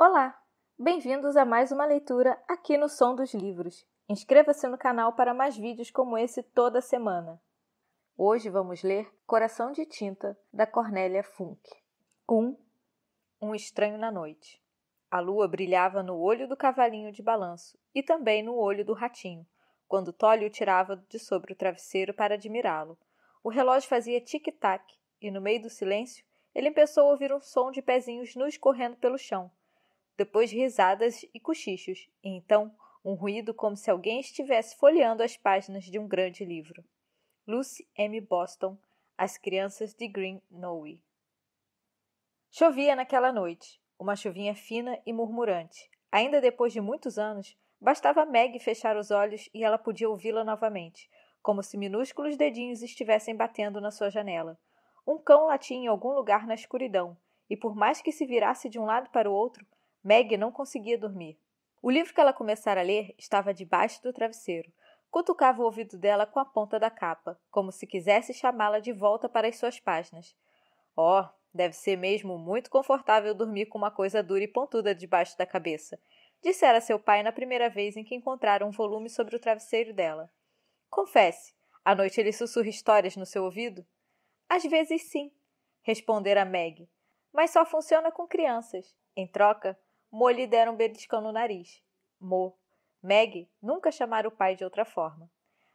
Olá! Bem-vindos a mais uma leitura aqui no Som dos Livros. Inscreva-se no canal para mais vídeos como esse toda semana. Hoje vamos ler Coração de Tinta, da Cornélia Funk. 1. Um, um Estranho na Noite. A lua brilhava no olho do cavalinho de balanço e também no olho do ratinho, quando Tolly o tirava de sobre o travesseiro para admirá-lo. O relógio fazia tic-tac e, no meio do silêncio, ele começou a ouvir um som de pezinhos nus correndo pelo chão depois risadas e cochichos, e então um ruído como se alguém estivesse folheando as páginas de um grande livro. Lucy M. Boston, As Crianças de Green Noe. Chovia naquela noite, uma chuvinha fina e murmurante. Ainda depois de muitos anos, bastava Meg fechar os olhos e ela podia ouvi-la novamente, como se minúsculos dedinhos estivessem batendo na sua janela. Um cão latia em algum lugar na escuridão, e por mais que se virasse de um lado para o outro, Meg não conseguia dormir. O livro que ela começara a ler estava debaixo do travesseiro. Cutucava o ouvido dela com a ponta da capa, como se quisesse chamá-la de volta para as suas páginas. Oh, deve ser mesmo muito confortável dormir com uma coisa dura e pontuda debaixo da cabeça, dissera seu pai na primeira vez em que encontraram um volume sobre o travesseiro dela. Confesse, à noite ele sussurra histórias no seu ouvido? Às vezes sim, respondera Meg, mas só funciona com crianças. Em troca, Mo lhe dera um beliscão no nariz. Mo. Meg nunca chamara o pai de outra forma.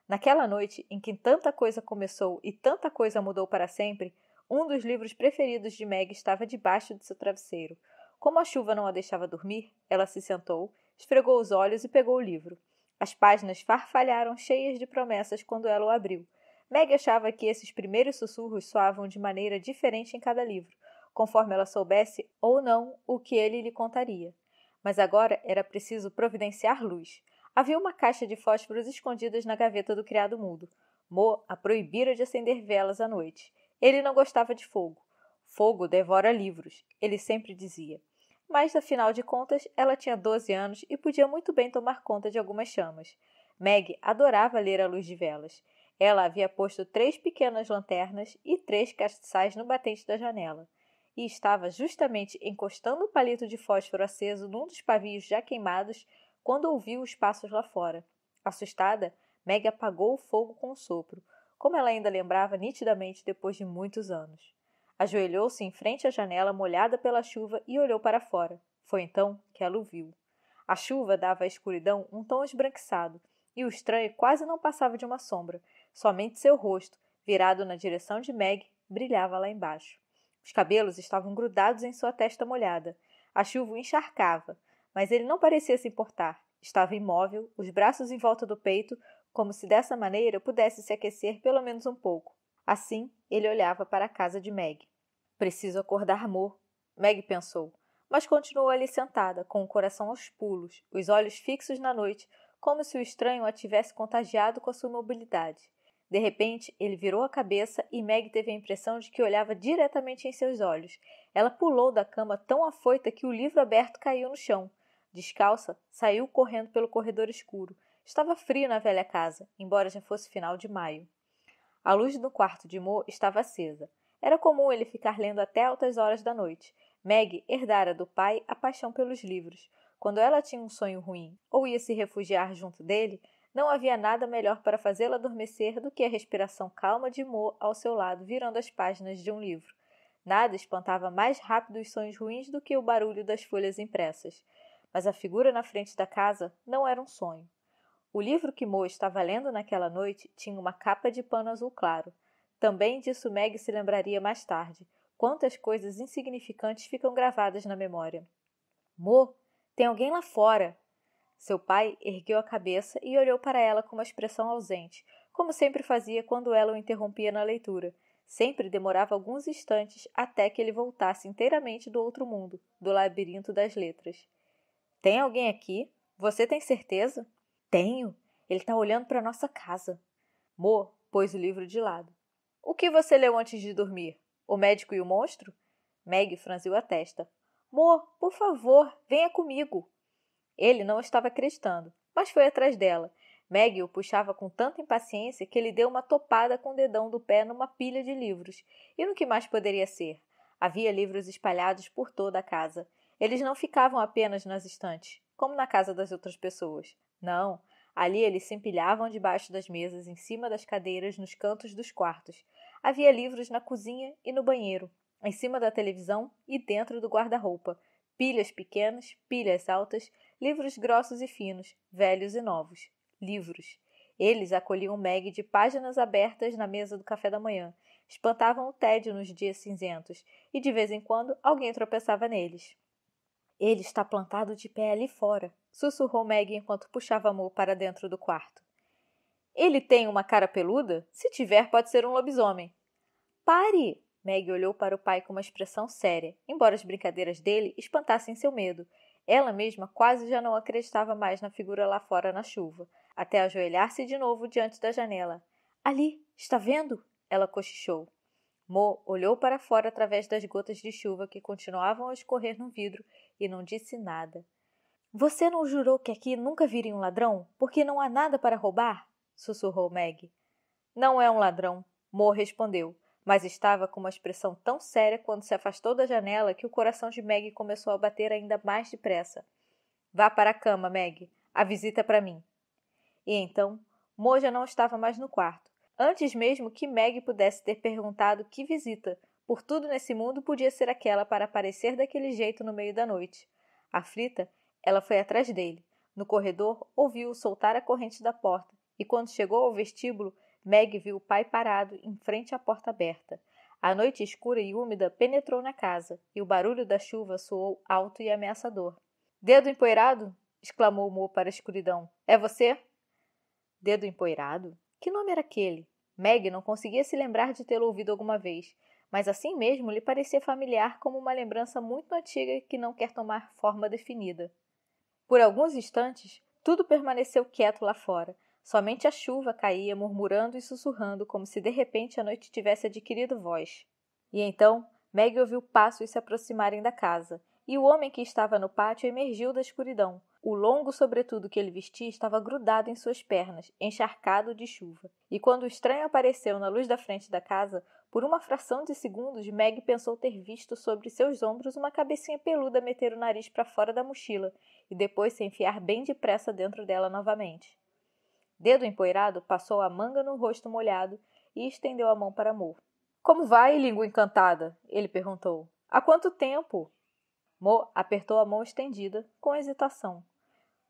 Naquela noite em que tanta coisa começou e tanta coisa mudou para sempre, um dos livros preferidos de Meg estava debaixo de seu travesseiro. Como a chuva não a deixava dormir, ela se sentou, esfregou os olhos e pegou o livro. As páginas farfalharam cheias de promessas quando ela o abriu. Meg achava que esses primeiros sussurros soavam de maneira diferente em cada livro, conforme ela soubesse ou não o que ele lhe contaria. Mas agora era preciso providenciar luz. Havia uma caixa de fósforos escondidas na gaveta do criado mudo. Mo a proibira de acender velas à noite. Ele não gostava de fogo. Fogo devora livros, ele sempre dizia. Mas, afinal de contas, ela tinha 12 anos e podia muito bem tomar conta de algumas chamas. Meg adorava ler à luz de velas. Ela havia posto três pequenas lanternas e três castiçais no batente da janela e estava justamente encostando o palito de fósforo aceso num dos pavios já queimados quando ouviu os passos lá fora. Assustada, Meg apagou o fogo com um sopro, como ela ainda lembrava nitidamente depois de muitos anos. Ajoelhou-se em frente à janela molhada pela chuva e olhou para fora. Foi então que ela o viu. A chuva dava à escuridão um tom esbranquiçado, e o estranho quase não passava de uma sombra. Somente seu rosto, virado na direção de Meg, brilhava lá embaixo. Os cabelos estavam grudados em sua testa molhada. A chuva o encharcava, mas ele não parecia se importar. Estava imóvel, os braços em volta do peito, como se dessa maneira pudesse se aquecer pelo menos um pouco. Assim, ele olhava para a casa de Meg. Preciso acordar amor. Meg pensou, mas continuou ali sentada, com o coração aos pulos, os olhos fixos na noite, como se o estranho a tivesse contagiado com a sua mobilidade. De repente, ele virou a cabeça e Meg teve a impressão de que olhava diretamente em seus olhos. Ela pulou da cama tão afoita que o livro aberto caiu no chão. Descalça, saiu correndo pelo corredor escuro. Estava frio na velha casa, embora já fosse final de maio. A luz do quarto de Mo estava acesa. Era comum ele ficar lendo até altas horas da noite. Meg herdara do pai a paixão pelos livros. Quando ela tinha um sonho ruim ou ia se refugiar junto dele, não havia nada melhor para fazê-la adormecer do que a respiração calma de Mo ao seu lado, virando as páginas de um livro. Nada espantava mais rápido os sonhos ruins do que o barulho das folhas impressas. Mas a figura na frente da casa não era um sonho. O livro que Mo estava lendo naquela noite tinha uma capa de pano azul claro. Também disso Meg se lembraria mais tarde. Quantas coisas insignificantes ficam gravadas na memória. Mo, tem alguém lá fora, seu pai ergueu a cabeça e olhou para ela com uma expressão ausente, como sempre fazia quando ela o interrompia na leitura. Sempre demorava alguns instantes até que ele voltasse inteiramente do outro mundo, do labirinto das letras. Tem alguém aqui? Você tem certeza? Tenho. Ele está olhando para nossa casa. Mo pôs o livro de lado. O que você leu antes de dormir? O médico e o monstro? Meg franziu a testa. Mo, por favor, venha comigo. Ele não estava acreditando, mas foi atrás dela. Maggie o puxava com tanta impaciência que ele deu uma topada com o dedão do pé numa pilha de livros. E no que mais poderia ser? Havia livros espalhados por toda a casa. Eles não ficavam apenas nas estantes, como na casa das outras pessoas. Não, ali eles se empilhavam debaixo das mesas, em cima das cadeiras, nos cantos dos quartos. Havia livros na cozinha e no banheiro, em cima da televisão e dentro do guarda-roupa. Pilhas pequenas, pilhas altas, livros grossos e finos, velhos e novos. Livros. Eles acolhiam Meg de páginas abertas na mesa do café da manhã, espantavam o tédio nos dias cinzentos, e de vez em quando alguém tropeçava neles. Ele está plantado de pé ali fora, sussurrou Meg enquanto puxava Mo para dentro do quarto. Ele tem uma cara peluda? Se tiver, pode ser um lobisomem. Pare! Meg olhou para o pai com uma expressão séria, embora as brincadeiras dele espantassem seu medo, ela mesma quase já não acreditava mais na figura lá fora na chuva, até ajoelhar-se de novo diante da janela. Ali, está vendo? Ela cochichou. Mo olhou para fora através das gotas de chuva que continuavam a escorrer no vidro e não disse nada. Você não jurou que aqui nunca viria um ladrão, porque não há nada para roubar? sussurrou Meg. Não é um ladrão, Mo respondeu mas estava com uma expressão tão séria quando se afastou da janela que o coração de Meg começou a bater ainda mais depressa. Vá para a cama, Meg. A visita é para mim. E então, Moja não estava mais no quarto. Antes mesmo que Meg pudesse ter perguntado que visita, por tudo nesse mundo podia ser aquela para aparecer daquele jeito no meio da noite. Aflita, ela foi atrás dele. No corredor, ouviu-o soltar a corrente da porta, e quando chegou ao vestíbulo, Meg viu o pai parado em frente à porta aberta. A noite escura e úmida penetrou na casa e o barulho da chuva soou alto e ameaçador. Dedo empoeirado! exclamou Mo para a escuridão. É você? Dedo empoeirado? Que nome era aquele? Meg não conseguia se lembrar de tê-lo ouvido alguma vez, mas assim mesmo lhe parecia familiar como uma lembrança muito antiga que não quer tomar forma definida. Por alguns instantes, tudo permaneceu quieto lá fora, Somente a chuva caía murmurando e sussurrando, como se de repente a noite tivesse adquirido voz. E então Meg ouviu passos se aproximarem da casa, e o homem que estava no pátio emergiu da escuridão. O longo sobretudo que ele vestia estava grudado em suas pernas, encharcado de chuva. E quando o estranho apareceu na luz da frente da casa, por uma fração de segundos, Meg pensou ter visto sobre seus ombros uma cabecinha peluda meter o nariz para fora da mochila e depois se enfiar bem depressa dentro dela novamente. Dedo empoeirado passou a manga no rosto molhado e estendeu a mão para Mo. Como vai, língua encantada? Ele perguntou. Há quanto tempo? Mo apertou a mão estendida, com hesitação.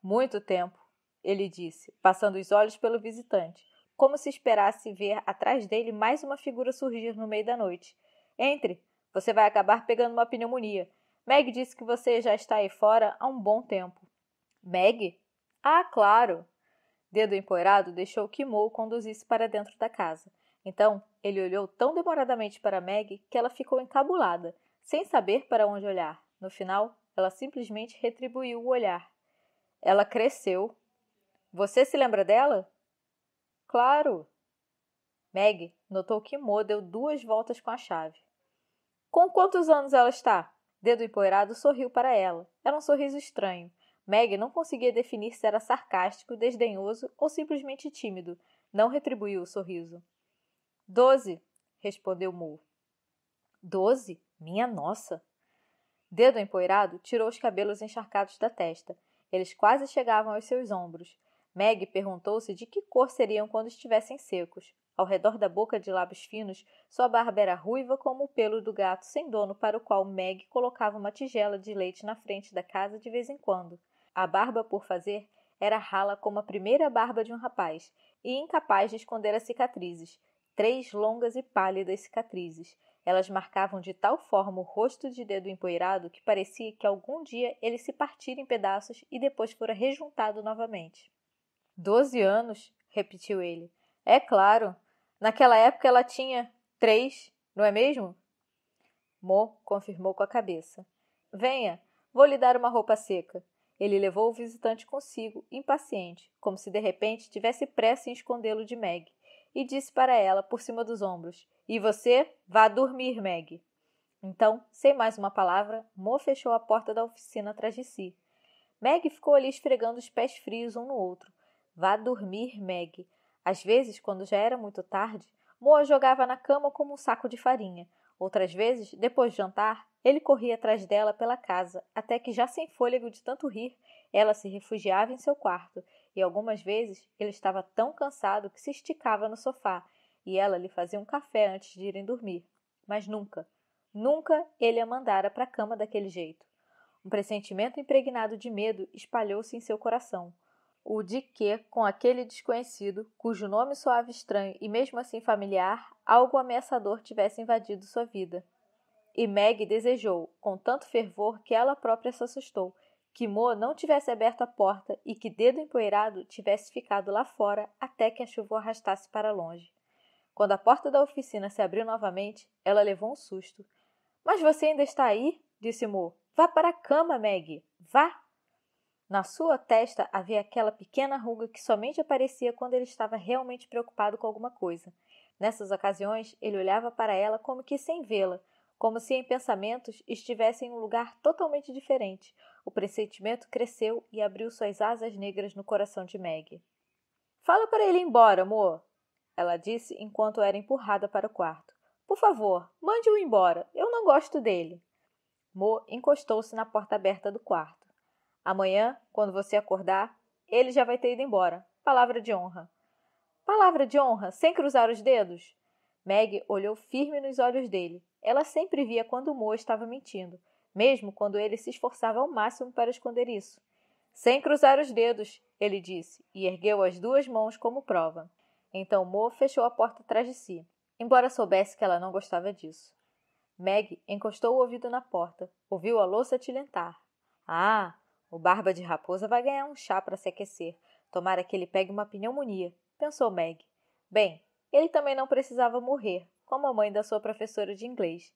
Muito tempo, ele disse, passando os olhos pelo visitante, como se esperasse ver atrás dele mais uma figura surgir no meio da noite. Entre, você vai acabar pegando uma pneumonia. Meg disse que você já está aí fora há um bom tempo. Meg? Ah, claro! Dedo empoeirado deixou que Mo o conduzisse para dentro da casa. Então, ele olhou tão demoradamente para Meg que ela ficou encabulada, sem saber para onde olhar. No final, ela simplesmente retribuiu o olhar. Ela cresceu. Você se lembra dela? Claro. Meg notou que Mo deu duas voltas com a chave. Com quantos anos ela está? Dedo empoeirado sorriu para ela. Era um sorriso estranho, Meg não conseguia definir se era sarcástico, desdenhoso ou simplesmente tímido. Não retribuiu o sorriso. Doze, respondeu Moore. Doze? Minha nossa! Dedo empoeirado, tirou os cabelos encharcados da testa. Eles quase chegavam aos seus ombros. Meg perguntou-se de que cor seriam quando estivessem secos. Ao redor da boca de lábios finos, sua barba era ruiva como o pelo do gato sem dono para o qual Meg colocava uma tigela de leite na frente da casa de vez em quando. A barba por fazer era rala como a primeira barba de um rapaz e incapaz de esconder as cicatrizes, três longas e pálidas cicatrizes. Elas marcavam de tal forma o rosto de dedo empoeirado que parecia que algum dia ele se partira em pedaços e depois fora rejuntado novamente. Doze anos, repetiu ele. É claro. Naquela época ela tinha três, não é mesmo? Mo confirmou com a cabeça. Venha, vou lhe dar uma roupa seca. Ele levou o visitante consigo, impaciente, como se de repente tivesse pressa em escondê-lo de Meg, e disse para ela por cima dos ombros: E você, vá dormir, Meg. Então, sem mais uma palavra, Mo fechou a porta da oficina atrás de si. Meg ficou ali esfregando os pés frios um no outro. Vá dormir, Meg. Às vezes, quando já era muito tarde, Mo jogava na cama como um saco de farinha. Outras vezes, depois de jantar, ele corria atrás dela pela casa, até que, já sem fôlego de tanto rir, ela se refugiava em seu quarto, e algumas vezes ele estava tão cansado que se esticava no sofá, e ela lhe fazia um café antes de irem dormir. Mas nunca, nunca ele a mandara para a cama daquele jeito. Um pressentimento impregnado de medo espalhou-se em seu coração. O de que, com aquele desconhecido, cujo nome soava estranho e mesmo assim familiar, algo ameaçador tivesse invadido sua vida. E Meg desejou, com tanto fervor que ela própria se assustou, que Mo não tivesse aberto a porta e que Dedo Empoeirado tivesse ficado lá fora até que a chuva o arrastasse para longe. Quando a porta da oficina se abriu novamente, ela levou um susto. Mas você ainda está aí? disse Mo. Vá para a cama, Meg. Vá! Na sua testa havia aquela pequena ruga que somente aparecia quando ele estava realmente preocupado com alguma coisa. Nessas ocasiões, ele olhava para ela como que sem vê-la, como se em pensamentos estivesse em um lugar totalmente diferente. O pressentimento cresceu e abriu suas asas negras no coração de Meg. Fala para ele ir embora, amor, ela disse enquanto era empurrada para o quarto. Por favor, mande-o embora. Eu não gosto dele. Mo encostou-se na porta aberta do quarto. Amanhã, quando você acordar, ele já vai ter ido embora. Palavra de honra. Palavra de honra, sem cruzar os dedos? Meg olhou firme nos olhos dele, ela sempre via quando o Moa estava mentindo, mesmo quando ele se esforçava ao máximo para esconder isso. Sem cruzar os dedos, ele disse, e ergueu as duas mãos como prova. Então Mo fechou a porta atrás de si, embora soubesse que ela não gostava disso. Meg encostou o ouvido na porta, ouviu a louça tilintar. Ah, o barba de raposa vai ganhar um chá para se aquecer. Tomara que ele pegue uma pneumonia, pensou Meg. Bem, ele também não precisava morrer, como a mãe da sua professora de inglês.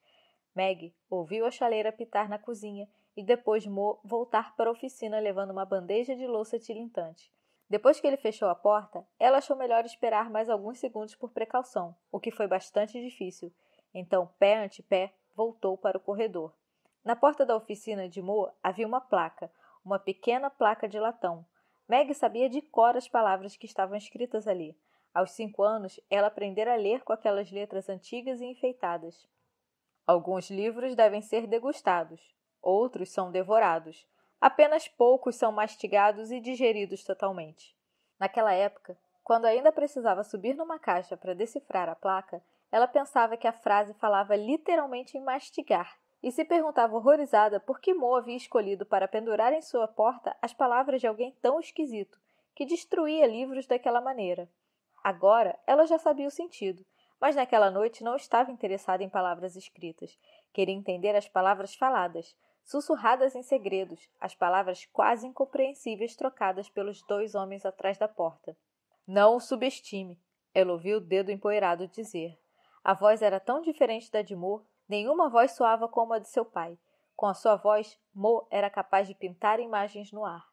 Meg ouviu a chaleira pitar na cozinha e depois Mo voltar para a oficina levando uma bandeja de louça tilintante. Depois que ele fechou a porta, ela achou melhor esperar mais alguns segundos por precaução, o que foi bastante difícil. Então, pé ante pé, voltou para o corredor. Na porta da oficina de Mo havia uma placa, uma pequena placa de latão. Meg sabia de cor as palavras que estavam escritas ali. Aos cinco anos, ela aprendera a ler com aquelas letras antigas e enfeitadas. Alguns livros devem ser degustados, outros são devorados. Apenas poucos são mastigados e digeridos totalmente. Naquela época, quando ainda precisava subir numa caixa para decifrar a placa, ela pensava que a frase falava literalmente em mastigar e se perguntava horrorizada por que Mo havia escolhido para pendurar em sua porta as palavras de alguém tão esquisito, que destruía livros daquela maneira. Agora ela já sabia o sentido, mas naquela noite não estava interessada em palavras escritas. Queria entender as palavras faladas, sussurradas em segredos, as palavras quase incompreensíveis trocadas pelos dois homens atrás da porta. Não o subestime, ela ouviu o dedo empoeirado dizer. A voz era tão diferente da de Mo, nenhuma voz soava como a de seu pai. Com a sua voz, Mo era capaz de pintar imagens no ar.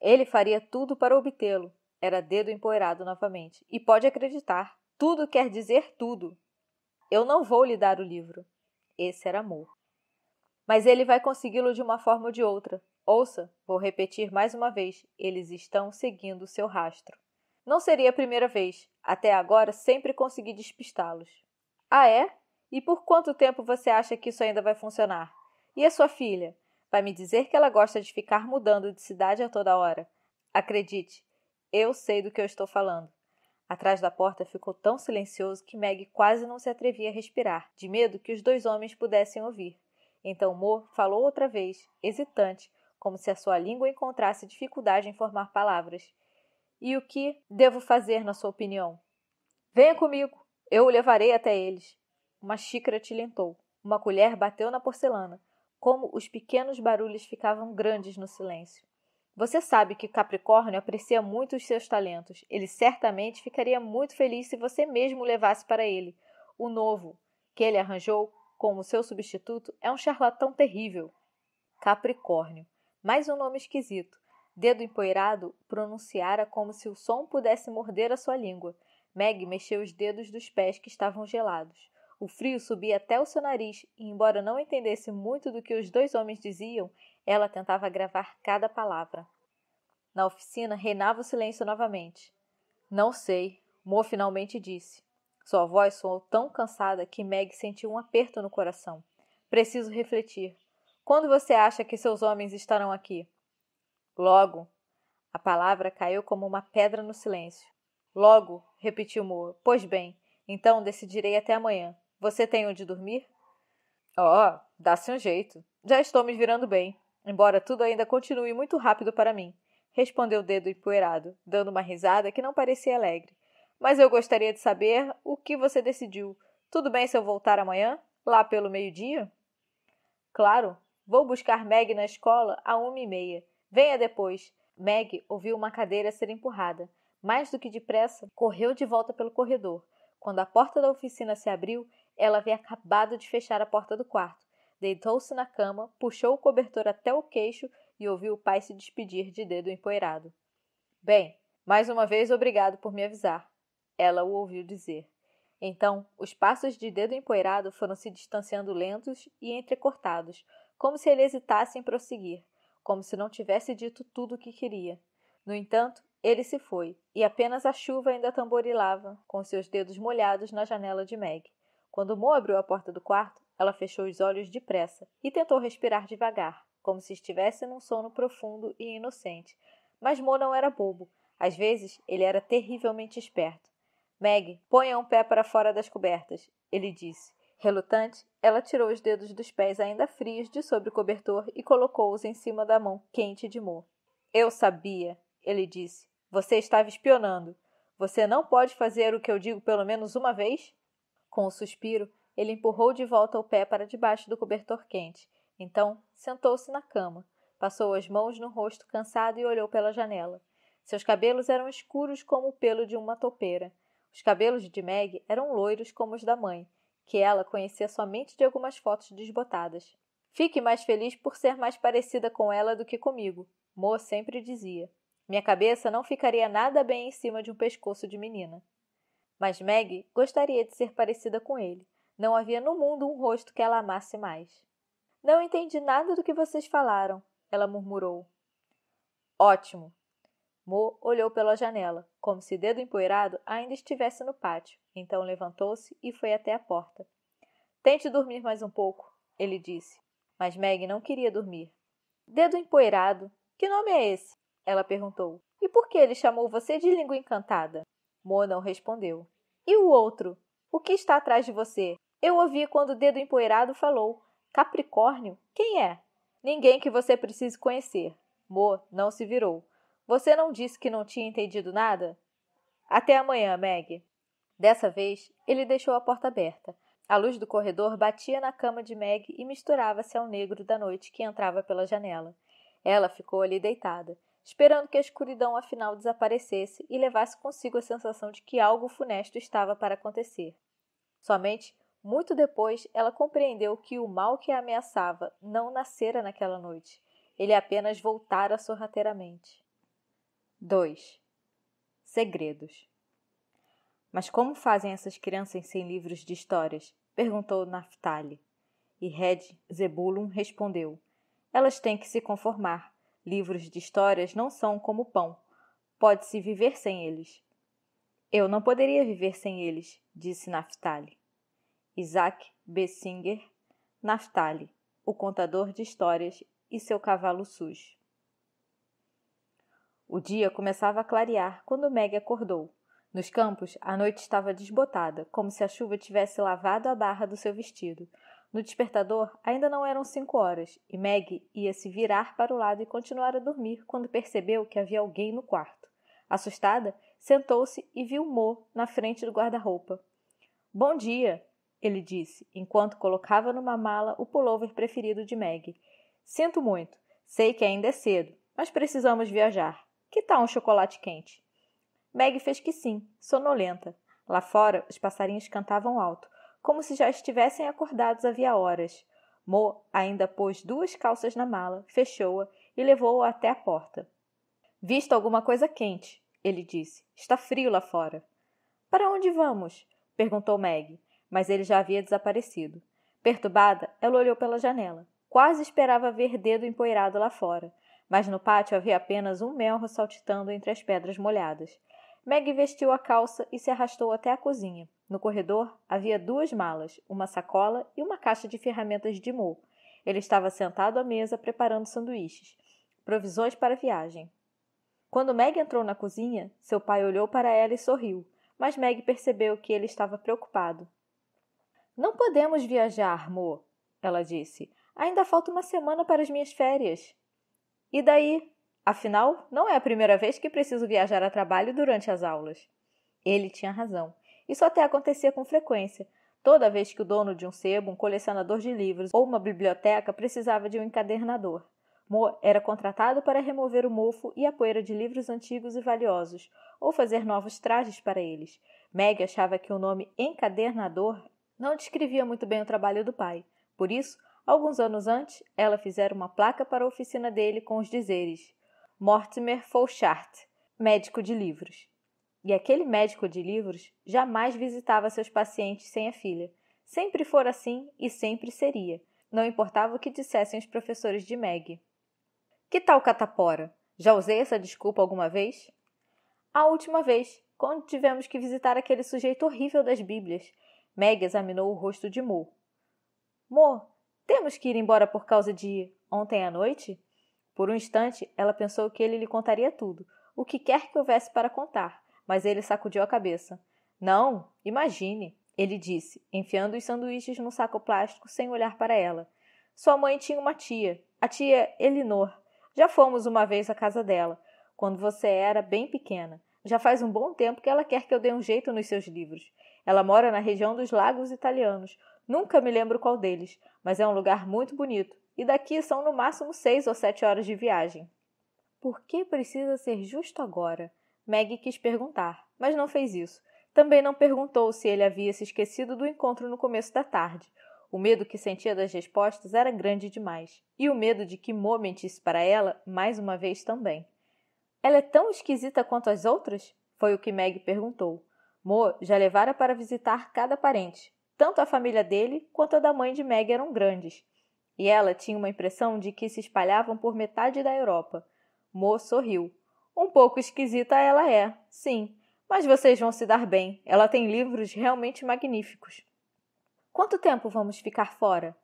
Ele faria tudo para obtê-lo, era dedo empoeirado novamente. E pode acreditar, tudo quer dizer tudo. Eu não vou lhe dar o livro. Esse era amor. Mas ele vai consegui-lo de uma forma ou de outra. Ouça, vou repetir mais uma vez: eles estão seguindo o seu rastro. Não seria a primeira vez. Até agora sempre consegui despistá-los. Ah, é? E por quanto tempo você acha que isso ainda vai funcionar? E a sua filha? Vai me dizer que ela gosta de ficar mudando de cidade a toda hora? Acredite, eu sei do que eu estou falando. Atrás da porta ficou tão silencioso que Meg quase não se atrevia a respirar, de medo que os dois homens pudessem ouvir. Então Mo falou outra vez, hesitante, como se a sua língua encontrasse dificuldade em formar palavras. E o que devo fazer, na sua opinião? Venha comigo, eu o levarei até eles. Uma xícara tilintou. Uma colher bateu na porcelana. Como os pequenos barulhos ficavam grandes no silêncio. Você sabe que Capricórnio aprecia muito os seus talentos. Ele certamente ficaria muito feliz se você mesmo levasse para ele. O novo, que ele arranjou como seu substituto, é um charlatão terrível. Capricórnio. Mais um nome esquisito. Dedo empoeirado pronunciara como se o som pudesse morder a sua língua. Meg mexeu os dedos dos pés que estavam gelados. O frio subia até o seu nariz e, embora não entendesse muito do que os dois homens diziam, ela tentava gravar cada palavra. Na oficina reinava o silêncio novamente. Não sei, Mo finalmente disse. Sua voz soou tão cansada que Meg sentiu um aperto no coração. Preciso refletir. Quando você acha que seus homens estarão aqui? Logo. A palavra caiu como uma pedra no silêncio. Logo, repetiu Moore. Pois bem, então decidirei até amanhã. Você tem onde dormir? Ó, oh, dá-se um jeito. Já estou me virando bem, embora tudo ainda continue muito rápido para mim, respondeu o dedo empoeirado, dando uma risada que não parecia alegre. Mas eu gostaria de saber o que você decidiu. Tudo bem se eu voltar amanhã, lá pelo meio-dia? Claro, vou buscar Meg na escola a uma e meia. Venha depois. Meg ouviu uma cadeira ser empurrada. Mais do que depressa, correu de volta pelo corredor. Quando a porta da oficina se abriu, ela havia acabado de fechar a porta do quarto. Deitou-se na cama, puxou o cobertor até o queixo e ouviu o pai se despedir de dedo empoeirado. Bem, mais uma vez obrigado por me avisar. Ela o ouviu dizer. Então, os passos de dedo empoeirado foram se distanciando lentos e entrecortados, como se ele hesitasse em prosseguir, como se não tivesse dito tudo o que queria. No entanto, ele se foi, e apenas a chuva ainda tamborilava, com seus dedos molhados na janela de Meg. Quando Mo abriu a porta do quarto, ela fechou os olhos depressa e tentou respirar devagar, como se estivesse num sono profundo e inocente. Mas Mo não era bobo. Às vezes, ele era terrivelmente esperto. Meg, ponha um pé para fora das cobertas, ele disse. Relutante, ela tirou os dedos dos pés ainda frios de sobre o cobertor e colocou-os em cima da mão quente de Mo. Eu sabia, ele disse. Você estava espionando. Você não pode fazer o que eu digo pelo menos uma vez? Com um suspiro, ele empurrou de volta o pé para debaixo do cobertor quente. Então, sentou-se na cama, passou as mãos no rosto cansado e olhou pela janela. Seus cabelos eram escuros como o pelo de uma topeira. Os cabelos de Meg eram loiros como os da mãe, que ela conhecia somente de algumas fotos desbotadas. Fique mais feliz por ser mais parecida com ela do que comigo, Mo sempre dizia. Minha cabeça não ficaria nada bem em cima de um pescoço de menina. Mas Meg gostaria de ser parecida com ele. Não havia no mundo um rosto que ela amasse mais. Não entendi nada do que vocês falaram, ela murmurou. Ótimo. Mo olhou pela janela, como se dedo empoeirado ainda estivesse no pátio, então levantou-se e foi até a porta. Tente dormir mais um pouco, ele disse. Mas Meg não queria dormir. Dedo empoeirado, que nome é esse? Ela perguntou. E por que ele chamou você de língua encantada? Mo não respondeu. E o outro? O que está atrás de você? Eu ouvi quando o dedo empoeirado falou. Capricórnio? Quem é? Ninguém que você precise conhecer. Mo não se virou. Você não disse que não tinha entendido nada? Até amanhã, Meg. Dessa vez, ele deixou a porta aberta. A luz do corredor batia na cama de Meg e misturava-se ao negro da noite que entrava pela janela. Ela ficou ali deitada, esperando que a escuridão afinal desaparecesse e levasse consigo a sensação de que algo funesto estava para acontecer. Somente muito depois ela compreendeu que o mal que a ameaçava não nascera naquela noite, ele apenas voltara sorrateiramente. 2. Segredos. Mas como fazem essas crianças sem livros de histórias? perguntou Naftali. E Red Zebulun respondeu: Elas têm que se conformar. Livros de histórias não são como pão. Pode-se viver sem eles. Eu não poderia viver sem eles, disse Naftali. Isaac Bessinger, Naftali, o contador de histórias e seu cavalo sujo. O dia começava a clarear quando Meg acordou. Nos campos, a noite estava desbotada, como se a chuva tivesse lavado a barra do seu vestido, no despertador, ainda não eram cinco horas, e Meg ia se virar para o lado e continuar a dormir quando percebeu que havia alguém no quarto. Assustada, sentou-se e viu Mo na frente do guarda-roupa. Bom dia, ele disse, enquanto colocava numa mala o pullover preferido de Meg. Sinto muito. Sei que ainda é cedo, mas precisamos viajar. Que tal um chocolate quente? Meg fez que sim, sonolenta. Lá fora, os passarinhos cantavam alto, como se já estivessem acordados havia horas. Mo ainda pôs duas calças na mala, fechou-a e levou a até a porta. Visto alguma coisa quente, ele disse. Está frio lá fora. Para onde vamos? perguntou Meg, mas ele já havia desaparecido. Perturbada, ela olhou pela janela. Quase esperava ver dedo empoeirado lá fora, mas no pátio havia apenas um melro saltitando entre as pedras molhadas. Meg vestiu a calça e se arrastou até a cozinha. No corredor havia duas malas, uma sacola e uma caixa de ferramentas de Mo. Ele estava sentado à mesa preparando sanduíches, provisões para a viagem. Quando Meg entrou na cozinha, seu pai olhou para ela e sorriu, mas Meg percebeu que ele estava preocupado. Não podemos viajar, Mo, ela disse. Ainda falta uma semana para as minhas férias. E daí? Afinal, não é a primeira vez que preciso viajar a trabalho durante as aulas. Ele tinha razão. Isso até acontecia com frequência. Toda vez que o dono de um sebo, um colecionador de livros ou uma biblioteca precisava de um encadernador, Mo era contratado para remover o mofo e a poeira de livros antigos e valiosos, ou fazer novos trajes para eles. Meg achava que o nome encadernador não descrevia muito bem o trabalho do pai. Por isso, alguns anos antes, ela fizera uma placa para a oficina dele com os dizeres: Mortimer Fauchard, médico de livros. E aquele médico de livros jamais visitava seus pacientes sem a filha. Sempre fora assim e sempre seria. Não importava o que dissessem os professores de Meg. Que tal catapora? Já usei essa desculpa alguma vez? A última vez, quando tivemos que visitar aquele sujeito horrível das Bíblias. Meg examinou o rosto de Mo. Mo, temos que ir embora por causa de ontem à noite? Por um instante, ela pensou que ele lhe contaria tudo, o que quer que houvesse para contar, mas ele sacudiu a cabeça. Não, imagine, ele disse, enfiando os sanduíches no saco plástico sem olhar para ela. Sua mãe tinha uma tia, a tia Elinor. Já fomos uma vez à casa dela, quando você era bem pequena. Já faz um bom tempo que ela quer que eu dê um jeito nos seus livros. Ela mora na região dos Lagos Italianos. Nunca me lembro qual deles, mas é um lugar muito bonito. E daqui são no máximo seis ou sete horas de viagem. Por que precisa ser justo agora? Maggie quis perguntar, mas não fez isso. Também não perguntou se ele havia se esquecido do encontro no começo da tarde. O medo que sentia das respostas era grande demais, e o medo de que Mo mentisse para ela, mais uma vez também. Ela é tão esquisita quanto as outras? Foi o que Meg perguntou. Mo já levara para visitar cada parente. Tanto a família dele quanto a da mãe de Meg eram grandes. E ela tinha uma impressão de que se espalhavam por metade da Europa. Mo sorriu. Um pouco esquisita ela é, sim, mas vocês vão se dar bem. Ela tem livros realmente magníficos. Quanto tempo vamos ficar fora?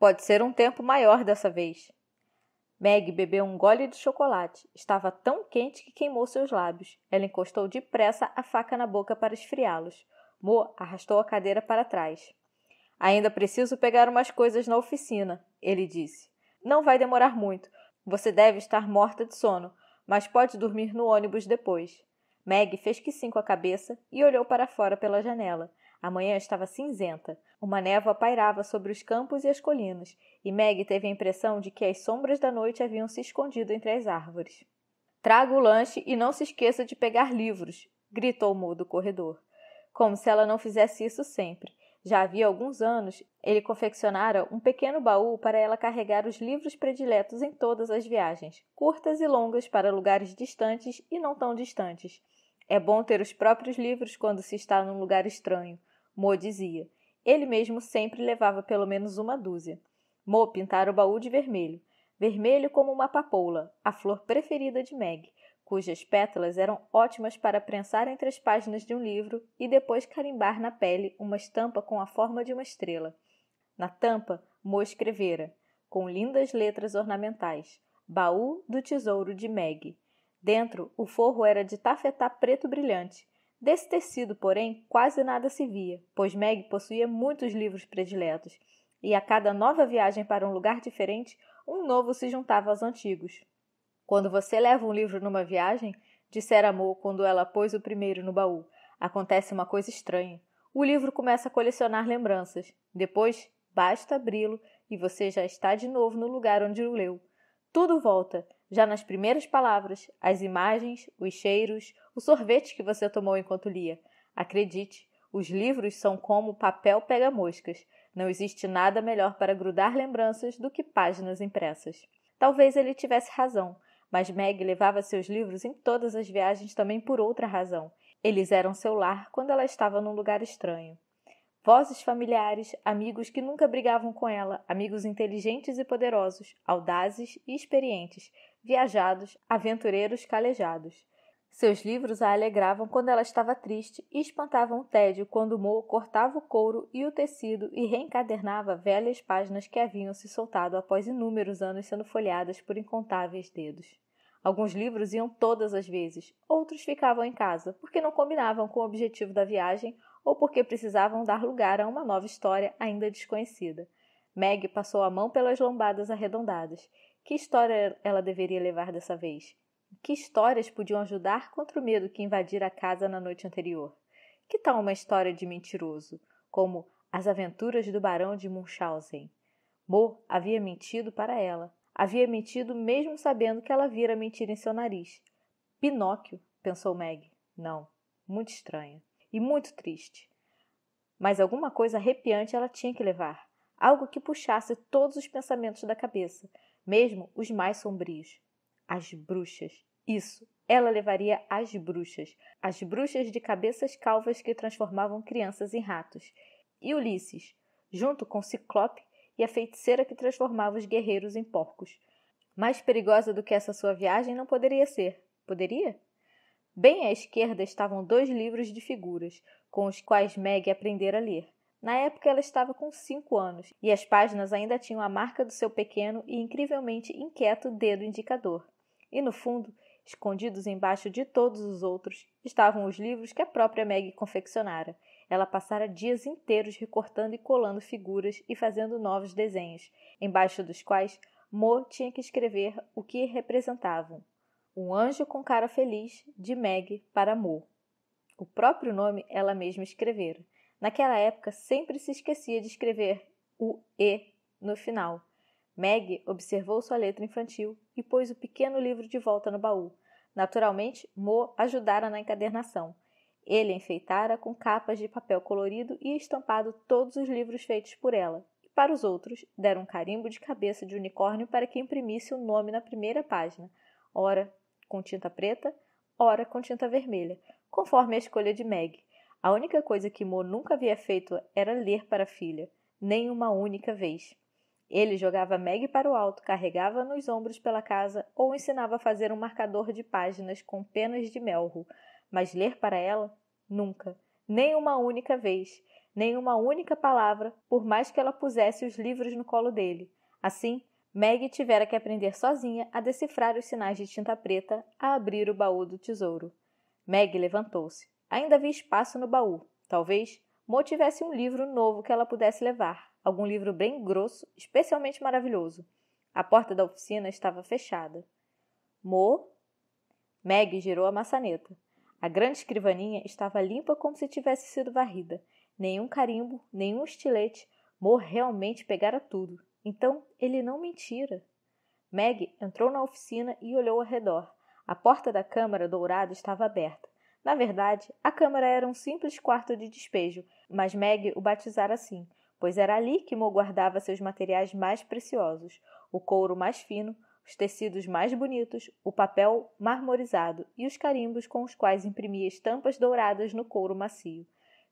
Pode ser um tempo maior dessa vez. Meg bebeu um gole de chocolate. Estava tão quente que queimou seus lábios. Ela encostou depressa a faca na boca para esfriá-los. Mo arrastou a cadeira para trás. Ainda preciso pegar umas coisas na oficina, ele disse. Não vai demorar muito. Você deve estar morta de sono mas pode dormir no ônibus depois. Meg fez que sim com a cabeça e olhou para fora pela janela. A manhã estava cinzenta. Uma névoa pairava sobre os campos e as colinas, e Meg teve a impressão de que as sombras da noite haviam se escondido entre as árvores. Traga o lanche e não se esqueça de pegar livros, gritou o mudo corredor, como se ela não fizesse isso sempre. Já havia alguns anos, ele confeccionara um pequeno baú para ela carregar os livros prediletos em todas as viagens, curtas e longas para lugares distantes e não tão distantes. É bom ter os próprios livros quando se está num lugar estranho, Mo dizia. Ele mesmo sempre levava pelo menos uma dúzia. Mo pintara o baú de vermelho, vermelho como uma papoula, a flor preferida de Meg, cujas pétalas eram ótimas para prensar entre as páginas de um livro e depois carimbar na pele uma estampa com a forma de uma estrela. Na tampa, Mo escrevera, com lindas letras ornamentais, Baú do Tesouro de Meg. Dentro, o forro era de tafetá preto brilhante. Desse tecido, porém, quase nada se via, pois Meg possuía muitos livros prediletos, e a cada nova viagem para um lugar diferente, um novo se juntava aos antigos. Quando você leva um livro numa viagem, dissera Amor quando ela pôs o primeiro no baú, acontece uma coisa estranha. O livro começa a colecionar lembranças. Depois, basta abri-lo e você já está de novo no lugar onde o leu. Tudo volta, já nas primeiras palavras, as imagens, os cheiros, o sorvete que você tomou enquanto lia. Acredite, os livros são como papel pega-moscas. Não existe nada melhor para grudar lembranças do que páginas impressas. Talvez ele tivesse razão. Mas Meg levava seus livros em todas as viagens também por outra razão. Eles eram seu lar quando ela estava num lugar estranho. Vozes familiares, amigos que nunca brigavam com ela, amigos inteligentes e poderosos, audazes e experientes, viajados, aventureiros calejados. Seus livros a alegravam quando ela estava triste e espantavam o tédio quando o Mo cortava o couro e o tecido e reencadernava velhas páginas que haviam se soltado após inúmeros anos sendo folheadas por incontáveis dedos. Alguns livros iam todas as vezes, outros ficavam em casa, porque não combinavam com o objetivo da viagem ou porque precisavam dar lugar a uma nova história ainda desconhecida. Meg passou a mão pelas lombadas arredondadas. Que história ela deveria levar dessa vez? Que histórias podiam ajudar contra o medo que invadira a casa na noite anterior? Que tal uma história de mentiroso, como As Aventuras do Barão de Munchausen? Mo havia mentido para ela. Havia mentido mesmo sabendo que ela vira mentira em seu nariz. Pinóquio, pensou Meg. Não, muito estranha. E muito triste. Mas alguma coisa arrepiante ela tinha que levar. Algo que puxasse todos os pensamentos da cabeça, mesmo os mais sombrios. As bruxas. Isso, ela levaria as bruxas. As bruxas de cabeças calvas que transformavam crianças em ratos. E Ulisses, junto com Ciclope e a feiticeira que transformava os guerreiros em porcos. Mais perigosa do que essa sua viagem não poderia ser. Poderia? Bem à esquerda estavam dois livros de figuras, com os quais Meg aprendera a ler. Na época ela estava com cinco anos, e as páginas ainda tinham a marca do seu pequeno e incrivelmente inquieto dedo indicador. E no fundo, escondidos embaixo de todos os outros, estavam os livros que a própria Meg confeccionara. Ela passara dias inteiros recortando e colando figuras e fazendo novos desenhos, embaixo dos quais Mo tinha que escrever o que representavam. Um anjo com cara feliz, de Meg para Mo. O próprio nome ela mesma escrevera. Naquela época, sempre se esquecia de escrever o E no final. Meg observou sua letra infantil e pôs o pequeno livro de volta no baú. Naturalmente, Mo ajudara na encadernação. Ele enfeitara com capas de papel colorido e estampado todos os livros feitos por ela. E para os outros, deram um carimbo de cabeça de unicórnio para que imprimisse o nome na primeira página, ora com tinta preta, ora com tinta vermelha, conforme a escolha de Meg. A única coisa que Mo nunca havia feito era ler para a filha, nem uma única vez. Ele jogava Meg para o alto, carregava nos ombros pela casa ou ensinava a fazer um marcador de páginas com penas de melro, mas ler para ela nunca, nem uma única vez, nem uma única palavra, por mais que ela pusesse os livros no colo dele. Assim, Meg tivera que aprender sozinha a decifrar os sinais de tinta preta, a abrir o baú do tesouro. Meg levantou-se. Ainda havia espaço no baú. Talvez Mo tivesse um livro novo que ela pudesse levar algum livro bem grosso, especialmente maravilhoso. A porta da oficina estava fechada. Mo. Meg girou a maçaneta. A grande escrivaninha estava limpa como se tivesse sido varrida. Nenhum carimbo, nenhum estilete. Mo realmente pegara tudo. Então ele não mentira. Meg entrou na oficina e olhou ao redor. A porta da câmara dourada estava aberta. Na verdade, a câmara era um simples quarto de despejo, mas Meg o batizara assim, pois era ali que Mo guardava seus materiais mais preciosos, o couro mais fino, os tecidos mais bonitos, o papel marmorizado e os carimbos com os quais imprimia estampas douradas no couro macio.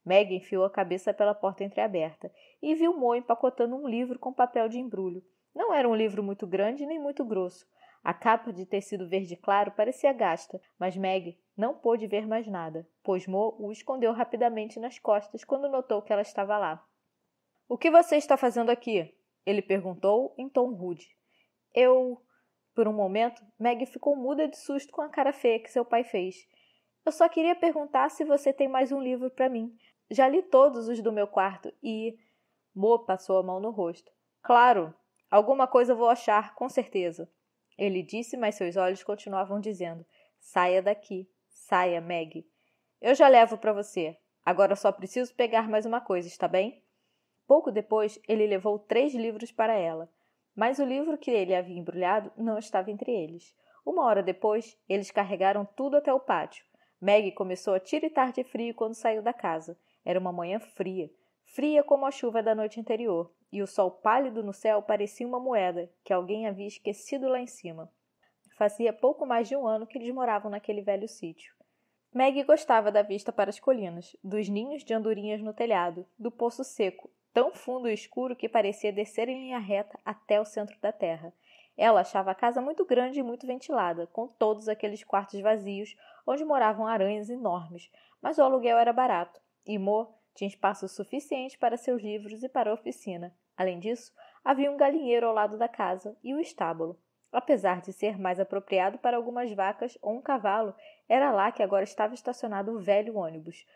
Meg enfiou a cabeça pela porta entreaberta e viu Mo empacotando um livro com papel de embrulho. Não era um livro muito grande nem muito grosso. A capa de tecido verde claro parecia gasta, mas Meg não pôde ver mais nada, pois Mo o escondeu rapidamente nas costas quando notou que ela estava lá. O que você está fazendo aqui? Ele perguntou em tom rude. Eu. Por um momento, Meg ficou muda de susto com a cara feia que seu pai fez. Eu só queria perguntar se você tem mais um livro para mim. Já li todos os do meu quarto e. Mo passou a mão no rosto. Claro, alguma coisa vou achar, com certeza. Ele disse, mas seus olhos continuavam dizendo: Saia daqui, saia, Meg. Eu já levo para você. Agora só preciso pegar mais uma coisa, está bem? Pouco depois, ele levou três livros para ela, mas o livro que ele havia embrulhado não estava entre eles. Uma hora depois, eles carregaram tudo até o pátio. Maggie começou a tiritar de frio quando saiu da casa. Era uma manhã fria, fria como a chuva da noite anterior, e o sol pálido no céu parecia uma moeda que alguém havia esquecido lá em cima. Fazia pouco mais de um ano que eles moravam naquele velho sítio. Maggie gostava da vista para as colinas, dos ninhos de andorinhas no telhado, do poço seco tão fundo e escuro que parecia descer em linha reta até o centro da terra. Ela achava a casa muito grande e muito ventilada, com todos aqueles quartos vazios onde moravam aranhas enormes, mas o aluguel era barato e Mo tinha espaço suficiente para seus livros e para a oficina. Além disso, havia um galinheiro ao lado da casa e o estábulo. Apesar de ser mais apropriado para algumas vacas ou um cavalo, era lá que agora estava estacionado o velho ônibus.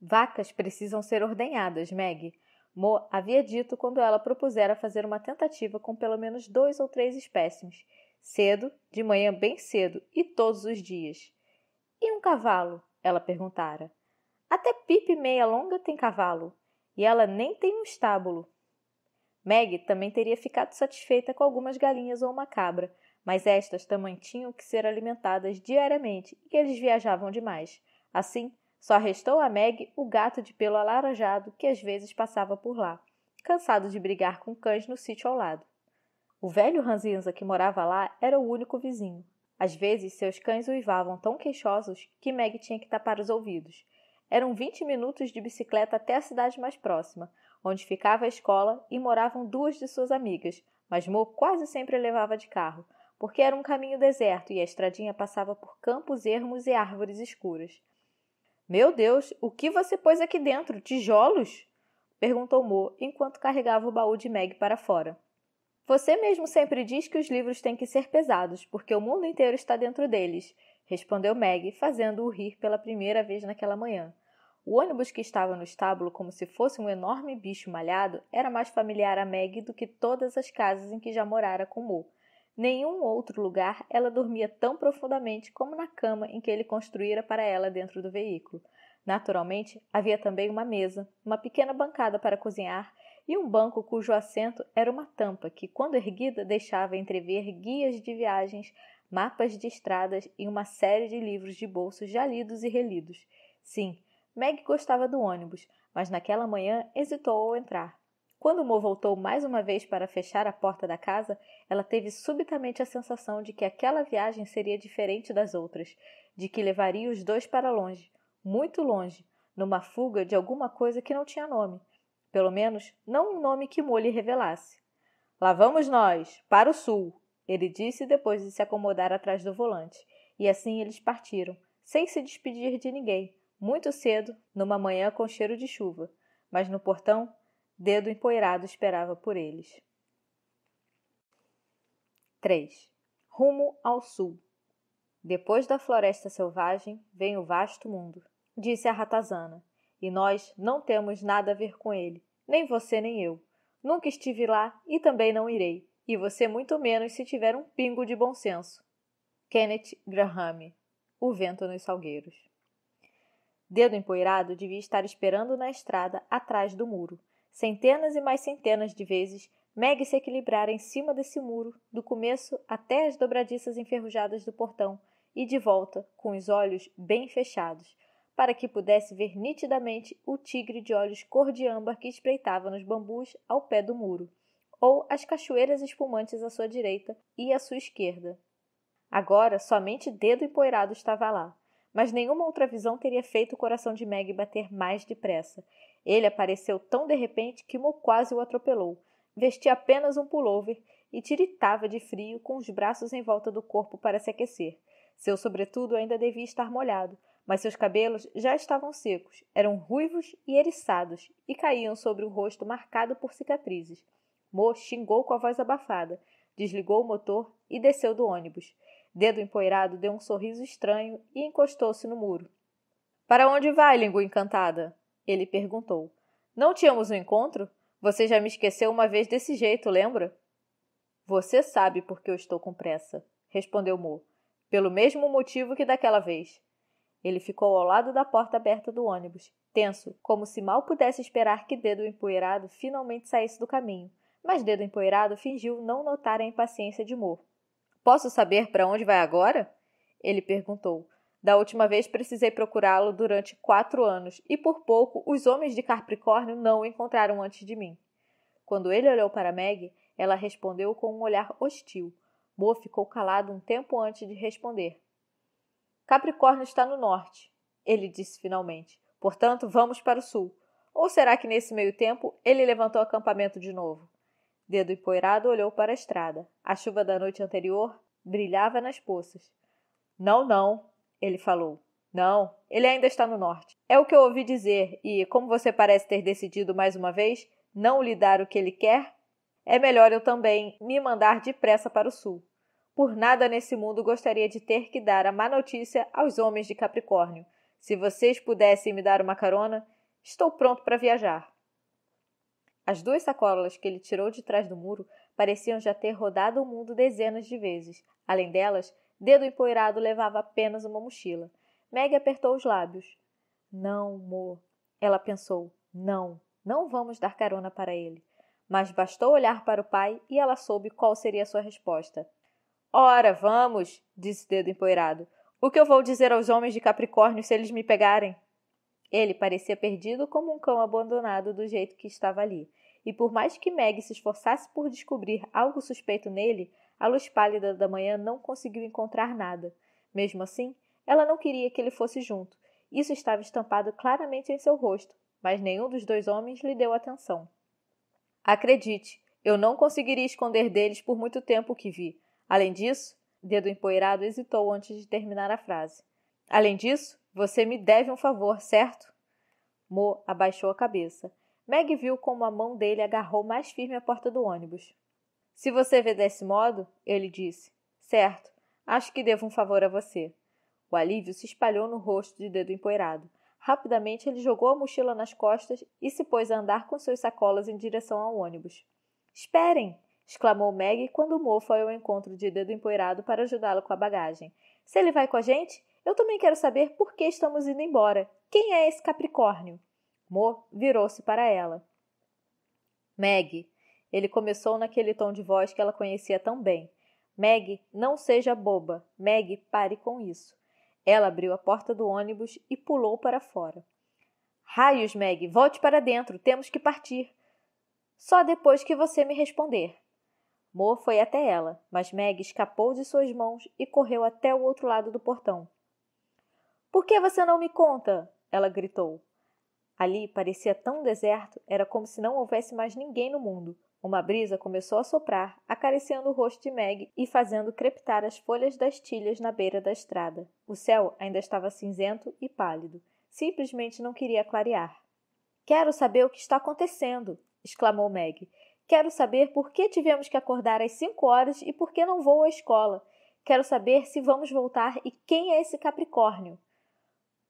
Vacas precisam ser ordenhadas, Meg. Mo havia dito quando ela propusera fazer uma tentativa com pelo menos dois ou três espécimes, cedo, de manhã bem cedo e todos os dias. E um cavalo? Ela perguntara. Até Pipe Meia Longa tem cavalo, e ela nem tem um estábulo. Meg também teria ficado satisfeita com algumas galinhas ou uma cabra, mas estas também tinham que ser alimentadas diariamente e eles viajavam demais. Assim, só restou a Meg o gato de pelo alaranjado que às vezes passava por lá, cansado de brigar com cães no sítio ao lado. O velho ranzinza que morava lá era o único vizinho. Às vezes seus cães uivavam tão queixosos que Meg tinha que tapar os ouvidos. Eram vinte minutos de bicicleta até a cidade mais próxima, onde ficava a escola e moravam duas de suas amigas, mas Mo quase sempre levava de carro, porque era um caminho deserto e a estradinha passava por campos ermos e árvores escuras. Meu Deus, o que você pôs aqui dentro? Tijolos? perguntou Mo enquanto carregava o baú de Meg para fora. Você mesmo sempre diz que os livros têm que ser pesados, porque o mundo inteiro está dentro deles, respondeu Meg, fazendo-o rir pela primeira vez naquela manhã. O ônibus que estava no estábulo, como se fosse um enorme bicho malhado, era mais familiar a Meg do que todas as casas em que já morara com Mo, Nenhum outro lugar ela dormia tão profundamente como na cama em que ele construíra para ela dentro do veículo. Naturalmente, havia também uma mesa, uma pequena bancada para cozinhar e um banco cujo assento era uma tampa que, quando erguida, deixava entrever guias de viagens, mapas de estradas e uma série de livros de bolso já lidos e relidos. Sim, Meg gostava do ônibus, mas naquela manhã hesitou ao entrar. Quando Mo voltou mais uma vez para fechar a porta da casa, ela teve subitamente a sensação de que aquela viagem seria diferente das outras, de que levaria os dois para longe, muito longe, numa fuga de alguma coisa que não tinha nome, pelo menos não um nome que Molly revelasse. Lá vamos nós, para o sul, ele disse depois de se acomodar atrás do volante, e assim eles partiram, sem se despedir de ninguém, muito cedo, numa manhã com cheiro de chuva, mas no portão, dedo empoeirado esperava por eles. 3. Rumo ao sul. Depois da floresta selvagem vem o vasto mundo, disse a ratazana, e nós não temos nada a ver com ele, nem você nem eu. Nunca estive lá e também não irei, e você muito menos se tiver um pingo de bom senso. Kenneth Graham, O Vento nos Salgueiros. Dedo empoeirado devia estar esperando na estrada atrás do muro. Centenas e mais centenas de vezes Meg se equilibrara em cima desse muro, do começo até as dobradiças enferrujadas do portão, e de volta, com os olhos bem fechados, para que pudesse ver nitidamente o tigre de olhos cor de âmbar que espreitava nos bambus ao pé do muro, ou as cachoeiras espumantes à sua direita e à sua esquerda. Agora, somente dedo empoeirado estava lá, mas nenhuma outra visão teria feito o coração de Meg bater mais depressa. Ele apareceu tão de repente que Mo quase o atropelou, vestia apenas um pullover e tiritava de frio com os braços em volta do corpo para se aquecer. Seu sobretudo ainda devia estar molhado, mas seus cabelos já estavam secos, eram ruivos e eriçados e caíam sobre o rosto marcado por cicatrizes. Mo xingou com a voz abafada, desligou o motor e desceu do ônibus. Dedo empoeirado deu um sorriso estranho e encostou-se no muro. Para onde vai, língua encantada? Ele perguntou. Não tínhamos um encontro? Você já me esqueceu uma vez desse jeito, lembra? Você sabe por que eu estou com pressa, respondeu Mo, pelo mesmo motivo que daquela vez. Ele ficou ao lado da porta aberta do ônibus, tenso, como se mal pudesse esperar que Dedo Empoeirado finalmente saísse do caminho, mas Dedo Empoeirado fingiu não notar a impaciência de Mo. Posso saber para onde vai agora? Ele perguntou, da última vez precisei procurá-lo durante quatro anos e por pouco os homens de Capricórnio não o encontraram antes de mim. Quando ele olhou para Meg, ela respondeu com um olhar hostil. Mo ficou calado um tempo antes de responder. Capricórnio está no norte, ele disse finalmente. Portanto, vamos para o sul. Ou será que nesse meio tempo ele levantou acampamento de novo? Dedo empoeirado olhou para a estrada. A chuva da noite anterior brilhava nas poças. Não, não, ele falou. Não, ele ainda está no norte. É o que eu ouvi dizer, e como você parece ter decidido mais uma vez não lhe dar o que ele quer, é melhor eu também me mandar depressa para o sul. Por nada nesse mundo gostaria de ter que dar a má notícia aos homens de Capricórnio. Se vocês pudessem me dar uma carona, estou pronto para viajar. As duas sacolas que ele tirou de trás do muro pareciam já ter rodado o mundo dezenas de vezes. Além delas, Dedo empoeirado levava apenas uma mochila. Meg apertou os lábios. Não, Mo. Ela pensou. Não, não vamos dar carona para ele. Mas bastou olhar para o pai e ela soube qual seria a sua resposta. Ora, vamos, disse Dedo empoeirado. O que eu vou dizer aos homens de Capricórnio se eles me pegarem? Ele parecia perdido como um cão abandonado do jeito que estava ali, e por mais que Meg se esforçasse por descobrir algo suspeito nele, a luz pálida da manhã não conseguiu encontrar nada. Mesmo assim, ela não queria que ele fosse junto. Isso estava estampado claramente em seu rosto, mas nenhum dos dois homens lhe deu atenção. Acredite, eu não conseguiria esconder deles por muito tempo o que vi. Além disso, dedo empoeirado hesitou antes de terminar a frase. Além disso, você me deve um favor, certo? Mo abaixou a cabeça. Meg viu como a mão dele agarrou mais firme a porta do ônibus. Se você vê desse modo, ele disse, certo, acho que devo um favor a você. O alívio se espalhou no rosto de dedo empoeirado. Rapidamente ele jogou a mochila nas costas e se pôs a andar com seus sacolas em direção ao ônibus. Esperem! exclamou Maggie quando o Mo foi ao encontro de dedo empoeirado para ajudá-lo com a bagagem. Se ele vai com a gente, eu também quero saber por que estamos indo embora. Quem é esse Capricórnio? Mo virou-se para ela. Maggie, ele começou naquele tom de voz que ela conhecia tão bem. Meg, não seja boba. Meg, pare com isso. Ela abriu a porta do ônibus e pulou para fora. Raios, Meg, volte para dentro. Temos que partir. Só depois que você me responder. Mo foi até ela, mas Meg escapou de suas mãos e correu até o outro lado do portão. Por que você não me conta? ela gritou. Ali parecia tão deserto, era como se não houvesse mais ninguém no mundo. Uma brisa começou a soprar, acariciando o rosto de Meg e fazendo crepitar as folhas das tilhas na beira da estrada. O céu ainda estava cinzento e pálido. Simplesmente não queria clarear. Quero saber o que está acontecendo! exclamou Meg. Quero saber por que tivemos que acordar às cinco horas e por que não vou à escola. Quero saber se vamos voltar e quem é esse Capricórnio.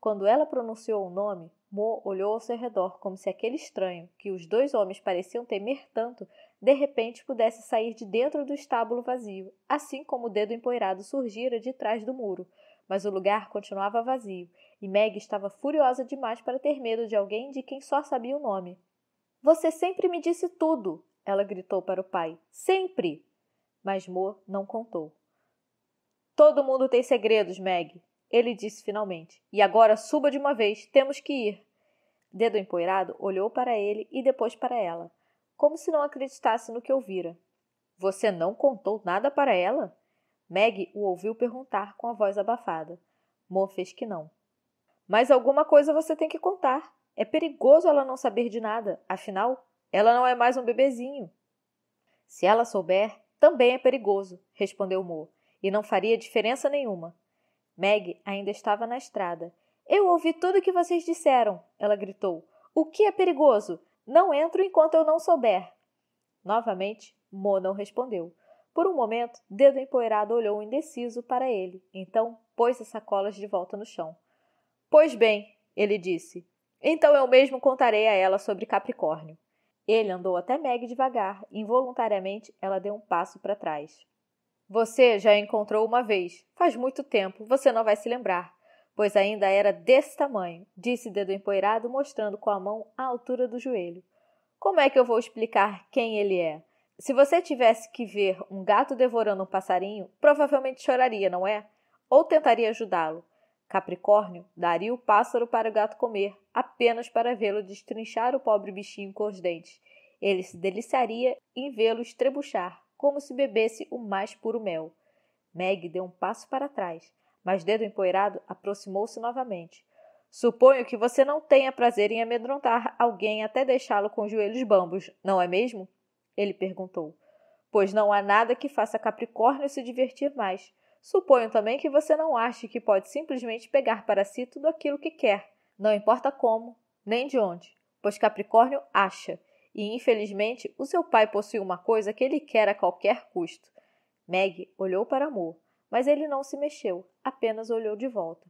Quando ela pronunciou o nome, Mo olhou ao seu redor como se aquele estranho, que os dois homens pareciam temer tanto, de repente pudesse sair de dentro do estábulo vazio, assim como o dedo empoeirado surgira de trás do muro. Mas o lugar continuava vazio, e Meg estava furiosa demais para ter medo de alguém de quem só sabia o nome. Você sempre me disse tudo! ela gritou para o pai. Sempre! Mas Mo não contou. Todo mundo tem segredos, Meg, ele disse finalmente: E agora suba de uma vez, temos que ir. Dedo empoeirado olhou para ele e depois para ela, como se não acreditasse no que ouvira. Você não contou nada para ela? Meg o ouviu perguntar com a voz abafada. Mo fez que não. Mas alguma coisa você tem que contar. É perigoso ela não saber de nada, afinal, ela não é mais um bebezinho. Se ela souber, também é perigoso, respondeu Mo, e não faria diferença nenhuma. Meg ainda estava na estrada. Eu ouvi tudo o que vocês disseram, ela gritou. O que é perigoso? Não entro enquanto eu não souber. Novamente, Mo não respondeu. Por um momento, Dedo Empoeirado olhou indeciso para ele, então pôs as sacolas de volta no chão. Pois bem, ele disse. Então eu mesmo contarei a ela sobre Capricórnio. Ele andou até Meg devagar, involuntariamente ela deu um passo para trás. Você já encontrou uma vez, faz muito tempo, você não vai se lembrar, pois ainda era desse tamanho, disse dedo empoeirado, mostrando com a mão a altura do joelho. Como é que eu vou explicar quem ele é? Se você tivesse que ver um gato devorando um passarinho, provavelmente choraria, não é? Ou tentaria ajudá-lo. Capricórnio daria o pássaro para o gato comer, apenas para vê-lo destrinchar o pobre bichinho com os dentes. Ele se deliciaria em vê-lo estrebuchar como se bebesse o mais puro mel. Meg deu um passo para trás, mas Dedo Empoeirado aproximou-se novamente. Suponho que você não tenha prazer em amedrontar alguém até deixá-lo com os joelhos bambos, não é mesmo? Ele perguntou. Pois não há nada que faça Capricórnio se divertir mais. Suponho também que você não ache que pode simplesmente pegar para si tudo aquilo que quer, não importa como, nem de onde, pois Capricórnio acha, e infelizmente, o seu pai possui uma coisa que ele quer a qualquer custo. Meg olhou para amor mas ele não se mexeu, apenas olhou de volta.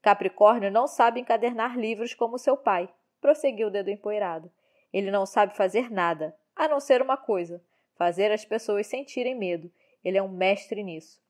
Capricórnio não sabe encadernar livros como seu pai, prosseguiu o dedo empoeirado. Ele não sabe fazer nada, a não ser uma coisa: fazer as pessoas sentirem medo. Ele é um mestre nisso.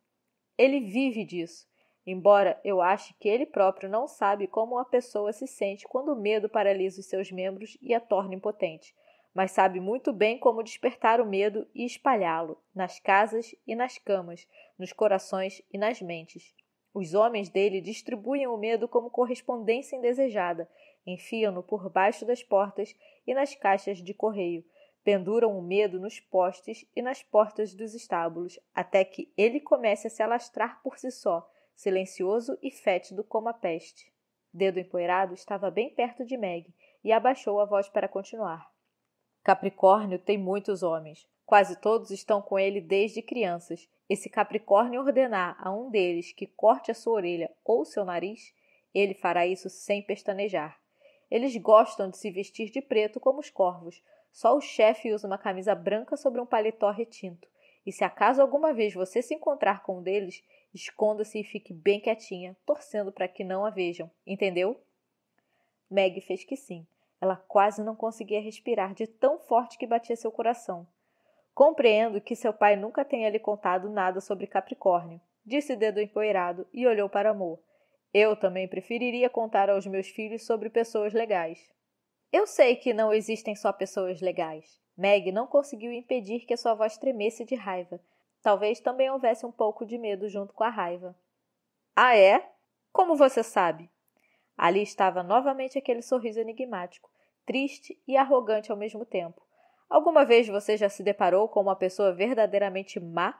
Ele vive disso, embora eu ache que ele próprio não sabe como uma pessoa se sente quando o medo paralisa os seus membros e a torna impotente mas sabe muito bem como despertar o medo e espalhá-lo nas casas e nas camas, nos corações e nas mentes. Os homens dele distribuem o medo como correspondência indesejada, enfiam-no por baixo das portas e nas caixas de correio, penduram o medo nos postes e nas portas dos estábulos, até que ele comece a se alastrar por si só, silencioso e fétido como a peste. Dedo empoeirado estava bem perto de Meg e abaixou a voz para continuar. Capricórnio tem muitos homens. Quase todos estão com ele desde crianças. E se Capricórnio ordenar a um deles que corte a sua orelha ou seu nariz, ele fará isso sem pestanejar. Eles gostam de se vestir de preto como os corvos. Só o chefe usa uma camisa branca sobre um paletó retinto. E se acaso alguma vez você se encontrar com um deles, esconda-se e fique bem quietinha, torcendo para que não a vejam, entendeu? Meg fez que sim. Ela quase não conseguia respirar de tão forte que batia seu coração. Compreendo que seu pai nunca tenha lhe contado nada sobre Capricórnio, disse dedo empoeirado e olhou para Amor. Eu também preferiria contar aos meus filhos sobre pessoas legais. Eu sei que não existem só pessoas legais. Meg não conseguiu impedir que a sua voz tremesse de raiva. Talvez também houvesse um pouco de medo junto com a raiva. Ah, é? Como você sabe? Ali estava novamente aquele sorriso enigmático triste e arrogante ao mesmo tempo. Alguma vez você já se deparou com uma pessoa verdadeiramente má?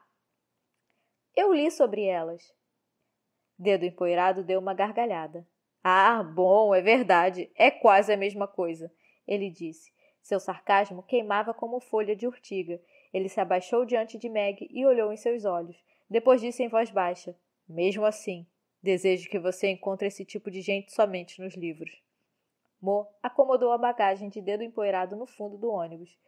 Eu li sobre elas. Dedo empoeirado deu uma gargalhada. Ah, bom, é verdade, é quase a mesma coisa, ele disse. Seu sarcasmo queimava como folha de urtiga. Ele se abaixou diante de Meg e olhou em seus olhos. Depois disse em voz baixa: Mesmo assim, desejo que você encontre esse tipo de gente somente nos livros. Mo acomodou a bagagem de dedo empoeirado no fundo do ônibus.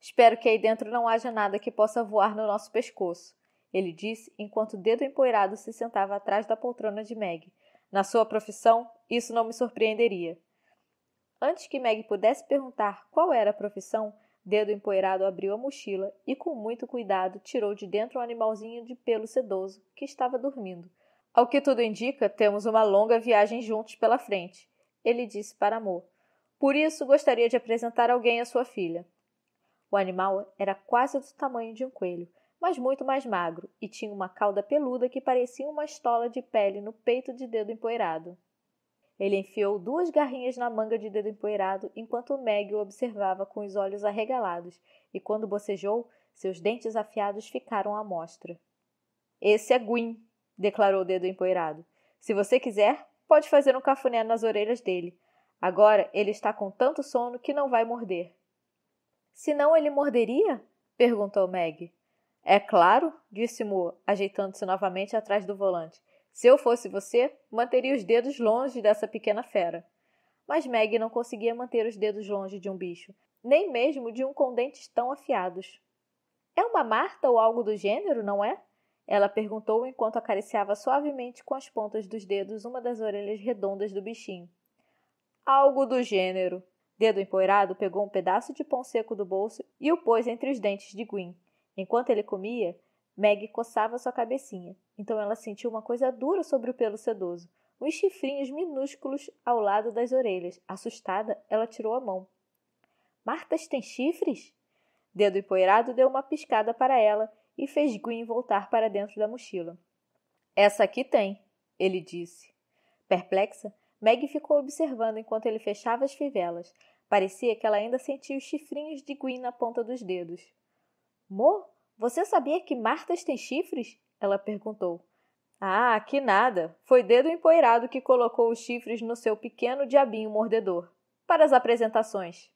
Espero que aí dentro não haja nada que possa voar no nosso pescoço, ele disse enquanto o dedo empoeirado se sentava atrás da poltrona de Meg. Na sua profissão, isso não me surpreenderia. Antes que Meg pudesse perguntar qual era a profissão, Dedo Empoeirado abriu a mochila e, com muito cuidado, tirou de dentro um animalzinho de pelo sedoso que estava dormindo. Ao que tudo indica, temos uma longa viagem juntos pela frente ele disse para Amor. Por isso gostaria de apresentar alguém à sua filha. O animal era quase do tamanho de um coelho, mas muito mais magro e tinha uma cauda peluda que parecia uma estola de pele no peito de dedo empoeirado. Ele enfiou duas garrinhas na manga de dedo empoeirado enquanto Meg o observava com os olhos arregalados, e quando bocejou, seus dentes afiados ficaram à mostra. Esse é Gwyn, declarou o dedo empoeirado. Se você quiser, Pode fazer um cafuné nas orelhas dele. Agora ele está com tanto sono que não vai morder. Senão ele morderia? perguntou Meg. É claro, disse Mo, ajeitando-se novamente atrás do volante. Se eu fosse você, manteria os dedos longe dessa pequena fera. Mas Meg não conseguia manter os dedos longe de um bicho, nem mesmo de um com dentes tão afiados. É uma Marta ou algo do gênero, não é? Ela perguntou enquanto acariciava suavemente com as pontas dos dedos uma das orelhas redondas do bichinho. Algo do gênero. Dedo empoeirado pegou um pedaço de pão seco do bolso e o pôs entre os dentes de Gwyn. Enquanto ele comia, Meg coçava sua cabecinha. Então ela sentiu uma coisa dura sobre o pelo sedoso, uns chifrinhos minúsculos ao lado das orelhas. Assustada, ela tirou a mão. Martas tem chifres? Dedo empoeirado deu uma piscada para ela e fez Green voltar para dentro da mochila. Essa aqui tem, ele disse. Perplexa, Meg ficou observando enquanto ele fechava as fivelas. Parecia que ela ainda sentia os chifrinhos de Green na ponta dos dedos. Mo, você sabia que Martas tem chifres? Ela perguntou. Ah, que nada! Foi dedo empoeirado que colocou os chifres no seu pequeno diabinho mordedor. Para as apresentações.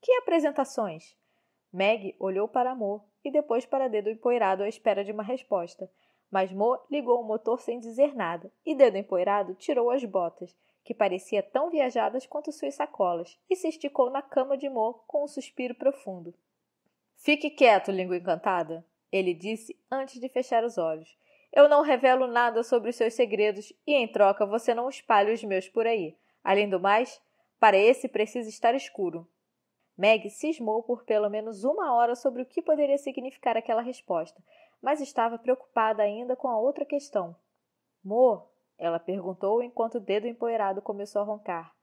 Que apresentações? Meg olhou para Mo, e depois para dedo empoeirado à espera de uma resposta. Mas Mo ligou o motor sem dizer nada, e dedo empoeirado tirou as botas, que parecia tão viajadas quanto suas sacolas, e se esticou na cama de Mo com um suspiro profundo. Fique quieto, língua encantada, ele disse antes de fechar os olhos. Eu não revelo nada sobre os seus segredos e, em troca, você não espalha os meus por aí. Além do mais, para esse precisa estar escuro. Meg cismou por pelo menos uma hora sobre o que poderia significar aquela resposta, mas estava preocupada ainda com a outra questão. Mo, ela perguntou enquanto o dedo empoeirado começou a roncar.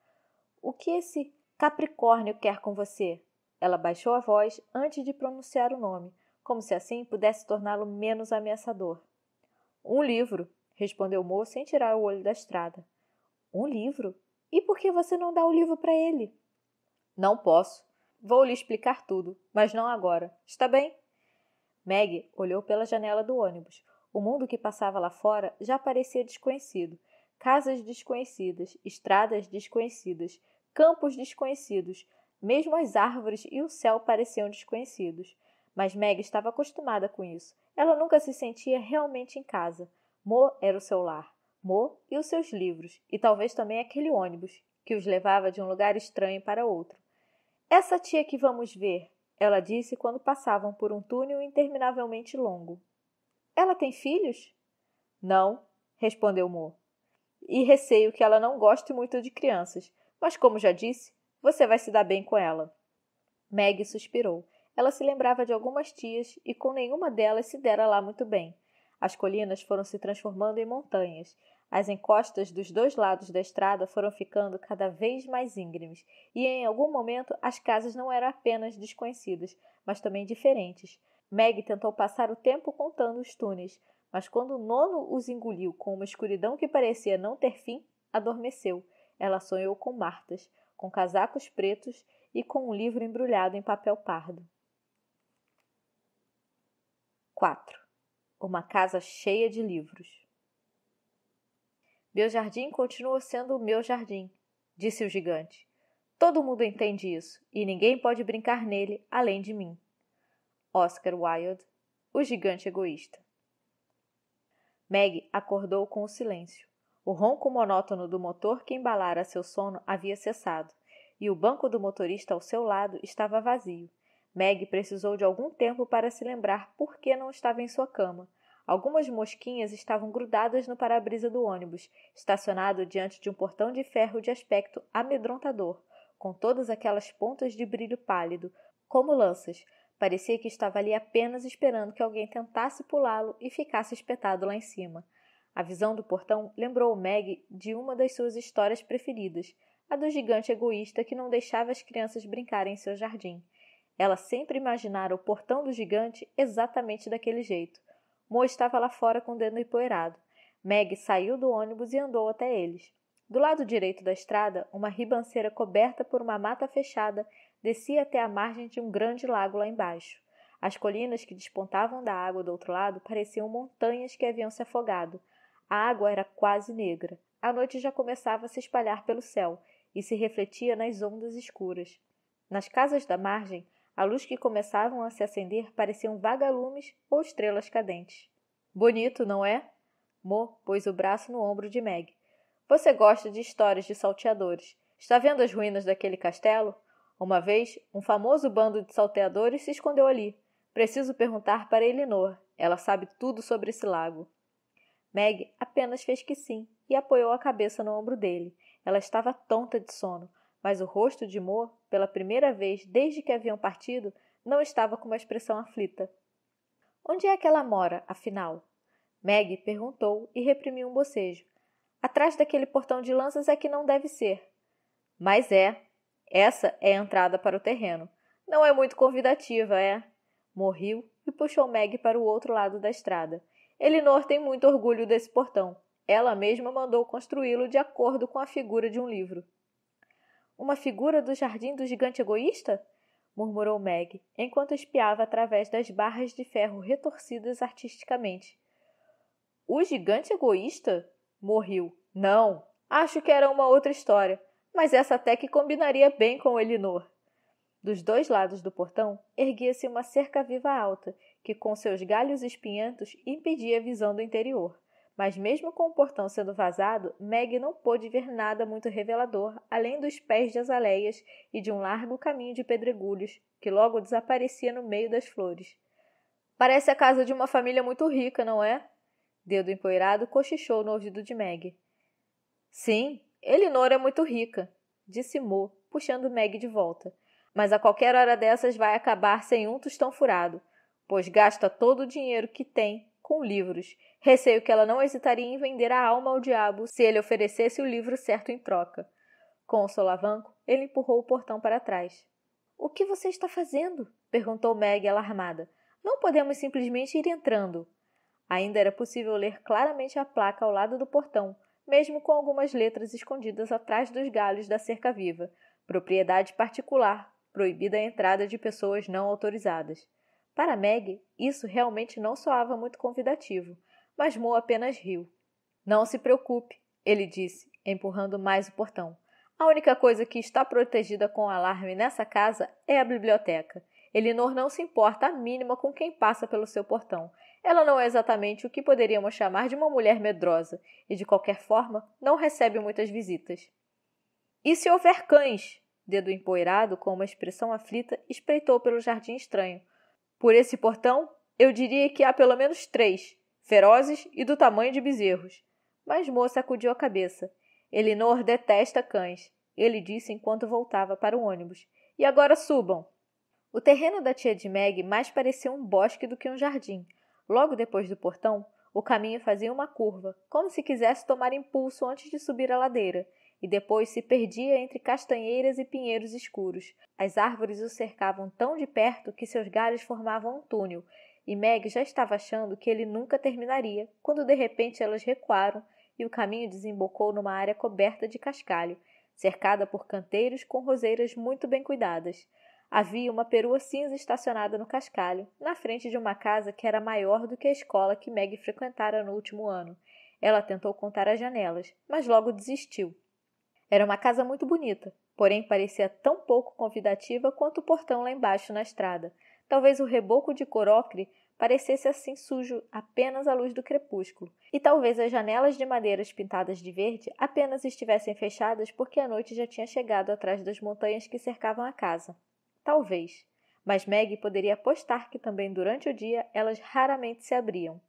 O que esse Capricórnio quer com você? Ela baixou a voz antes de pronunciar o nome, como se assim pudesse torná-lo menos ameaçador. Um livro, respondeu Mo sem tirar o olho da estrada. Um livro? E por que você não dá o livro para ele? Não posso. Vou lhe explicar tudo, mas não agora. Está bem? Meg olhou pela janela do ônibus. O mundo que passava lá fora já parecia desconhecido. Casas desconhecidas, estradas desconhecidas, campos desconhecidos, mesmo as árvores e o céu pareciam desconhecidos. Mas Meg estava acostumada com isso. Ela nunca se sentia realmente em casa. Mo era o seu lar, Mo e os seus livros, e talvez também aquele ônibus que os levava de um lugar estranho para outro. Essa tia que vamos ver, ela disse quando passavam por um túnel interminavelmente longo. Ela tem filhos? Não, respondeu Mo. E receio que ela não goste muito de crianças, mas como já disse, você vai se dar bem com ela. Meg suspirou. Ela se lembrava de algumas tias e com nenhuma delas se dera lá muito bem. As colinas foram se transformando em montanhas, as encostas dos dois lados da estrada foram ficando cada vez mais íngremes, e em algum momento as casas não eram apenas desconhecidas, mas também diferentes. Meg tentou passar o tempo contando os túneis, mas quando o nono os engoliu com uma escuridão que parecia não ter fim, adormeceu. Ela sonhou com Martas, com casacos pretos e com um livro embrulhado em papel pardo. 4. Uma casa cheia de livros. Meu jardim continua sendo o meu jardim, disse o gigante. Todo mundo entende isso, e ninguém pode brincar nele além de mim. Oscar Wilde, o gigante egoísta. Meg acordou com o silêncio. O ronco monótono do motor que embalara seu sono havia cessado, e o banco do motorista ao seu lado estava vazio. Meg precisou de algum tempo para se lembrar por que não estava em sua cama, Algumas mosquinhas estavam grudadas no para-brisa do ônibus, estacionado diante de um portão de ferro de aspecto amedrontador, com todas aquelas pontas de brilho pálido, como lanças. Parecia que estava ali apenas esperando que alguém tentasse pulá-lo e ficasse espetado lá em cima. A visão do portão lembrou Meg de uma das suas histórias preferidas, a do gigante egoísta que não deixava as crianças brincarem em seu jardim. Ela sempre imaginara o portão do gigante exatamente daquele jeito. Mo estava lá fora com o dedo empoeirado. Meg saiu do ônibus e andou até eles. Do lado direito da estrada, uma ribanceira coberta por uma mata fechada descia até a margem de um grande lago lá embaixo. As colinas que despontavam da água do outro lado pareciam montanhas que haviam se afogado. A água era quase negra. A noite já começava a se espalhar pelo céu e se refletia nas ondas escuras. Nas casas da margem, a luz que começavam a se acender pareciam vagalumes ou estrelas cadentes. Bonito, não é? Mo pôs o braço no ombro de Meg. Você gosta de histórias de salteadores. Está vendo as ruínas daquele castelo? Uma vez, um famoso bando de salteadores se escondeu ali. Preciso perguntar para Elinor. Ela sabe tudo sobre esse lago. Meg apenas fez que sim e apoiou a cabeça no ombro dele. Ela estava tonta de sono, mas o rosto de Mo, pela primeira vez desde que haviam partido, não estava com uma expressão aflita. Onde é que ela mora, afinal? Meg perguntou e reprimiu um bocejo. Atrás daquele portão de lanças é que não deve ser. Mas é. Essa é a entrada para o terreno. Não é muito convidativa, é? Morriu e puxou Meg para o outro lado da estrada. Elinor tem muito orgulho desse portão. Ela mesma mandou construí-lo de acordo com a figura de um livro. Uma figura do jardim do gigante egoísta? murmurou Meg, enquanto espiava através das barras de ferro retorcidas artisticamente. O gigante egoísta? Morriu. Não, acho que era uma outra história, mas essa até que combinaria bem com Elinor. Dos dois lados do portão erguia-se uma cerca viva alta, que com seus galhos espinhentos impedia a visão do interior. Mas mesmo com o portão sendo vazado, Meg não pôde ver nada muito revelador, além dos pés de azaleias e de um largo caminho de pedregulhos, que logo desaparecia no meio das flores. Parece a casa de uma família muito rica, não é? Dedo empoeirado cochichou no ouvido de Meg. Sim, Elinor é muito rica, disse Mo, puxando Meg de volta. Mas a qualquer hora dessas vai acabar sem um tostão furado, pois gasta todo o dinheiro que tem com livros. Receio que ela não hesitaria em vender a alma ao diabo se ele oferecesse o livro certo em troca. Com o solavanco, ele empurrou o portão para trás. O que você está fazendo? perguntou Meg, alarmada. Não podemos simplesmente ir entrando. Ainda era possível ler claramente a placa ao lado do portão, mesmo com algumas letras escondidas atrás dos galhos da cerca viva. Propriedade particular, proibida a entrada de pessoas não autorizadas. Para Meg, isso realmente não soava muito convidativo, mas Mo apenas riu. Não se preocupe, ele disse, empurrando mais o portão. A única coisa que está protegida com alarme nessa casa é a biblioteca. Elinor não se importa a mínima com quem passa pelo seu portão. Ela não é exatamente o que poderíamos chamar de uma mulher medrosa e, de qualquer forma, não recebe muitas visitas. E se houver cães? Dedo empoeirado, com uma expressão aflita, espreitou pelo jardim estranho, por esse portão, eu diria que há pelo menos três, ferozes e do tamanho de bezerros. Mas moça acudiu a cabeça. Elinor detesta cães, ele disse enquanto voltava para o ônibus. E agora subam. O terreno da tia de Meg mais parecia um bosque do que um jardim. Logo depois do portão, o caminho fazia uma curva, como se quisesse tomar impulso antes de subir a ladeira, e depois se perdia entre castanheiras e pinheiros escuros. As árvores o cercavam tão de perto que seus galhos formavam um túnel, e Meg já estava achando que ele nunca terminaria, quando de repente elas recuaram e o caminho desembocou numa área coberta de cascalho, cercada por canteiros com roseiras muito bem cuidadas. Havia uma perua cinza estacionada no cascalho, na frente de uma casa que era maior do que a escola que Meg frequentara no último ano. Ela tentou contar as janelas, mas logo desistiu. Era uma casa muito bonita, porém parecia tão pouco convidativa quanto o portão lá embaixo na estrada. Talvez o reboco de cor parecesse assim sujo apenas à luz do crepúsculo, e talvez as janelas de madeiras pintadas de verde apenas estivessem fechadas porque a noite já tinha chegado atrás das montanhas que cercavam a casa. Talvez. Mas Meg poderia apostar que também durante o dia elas raramente se abriam.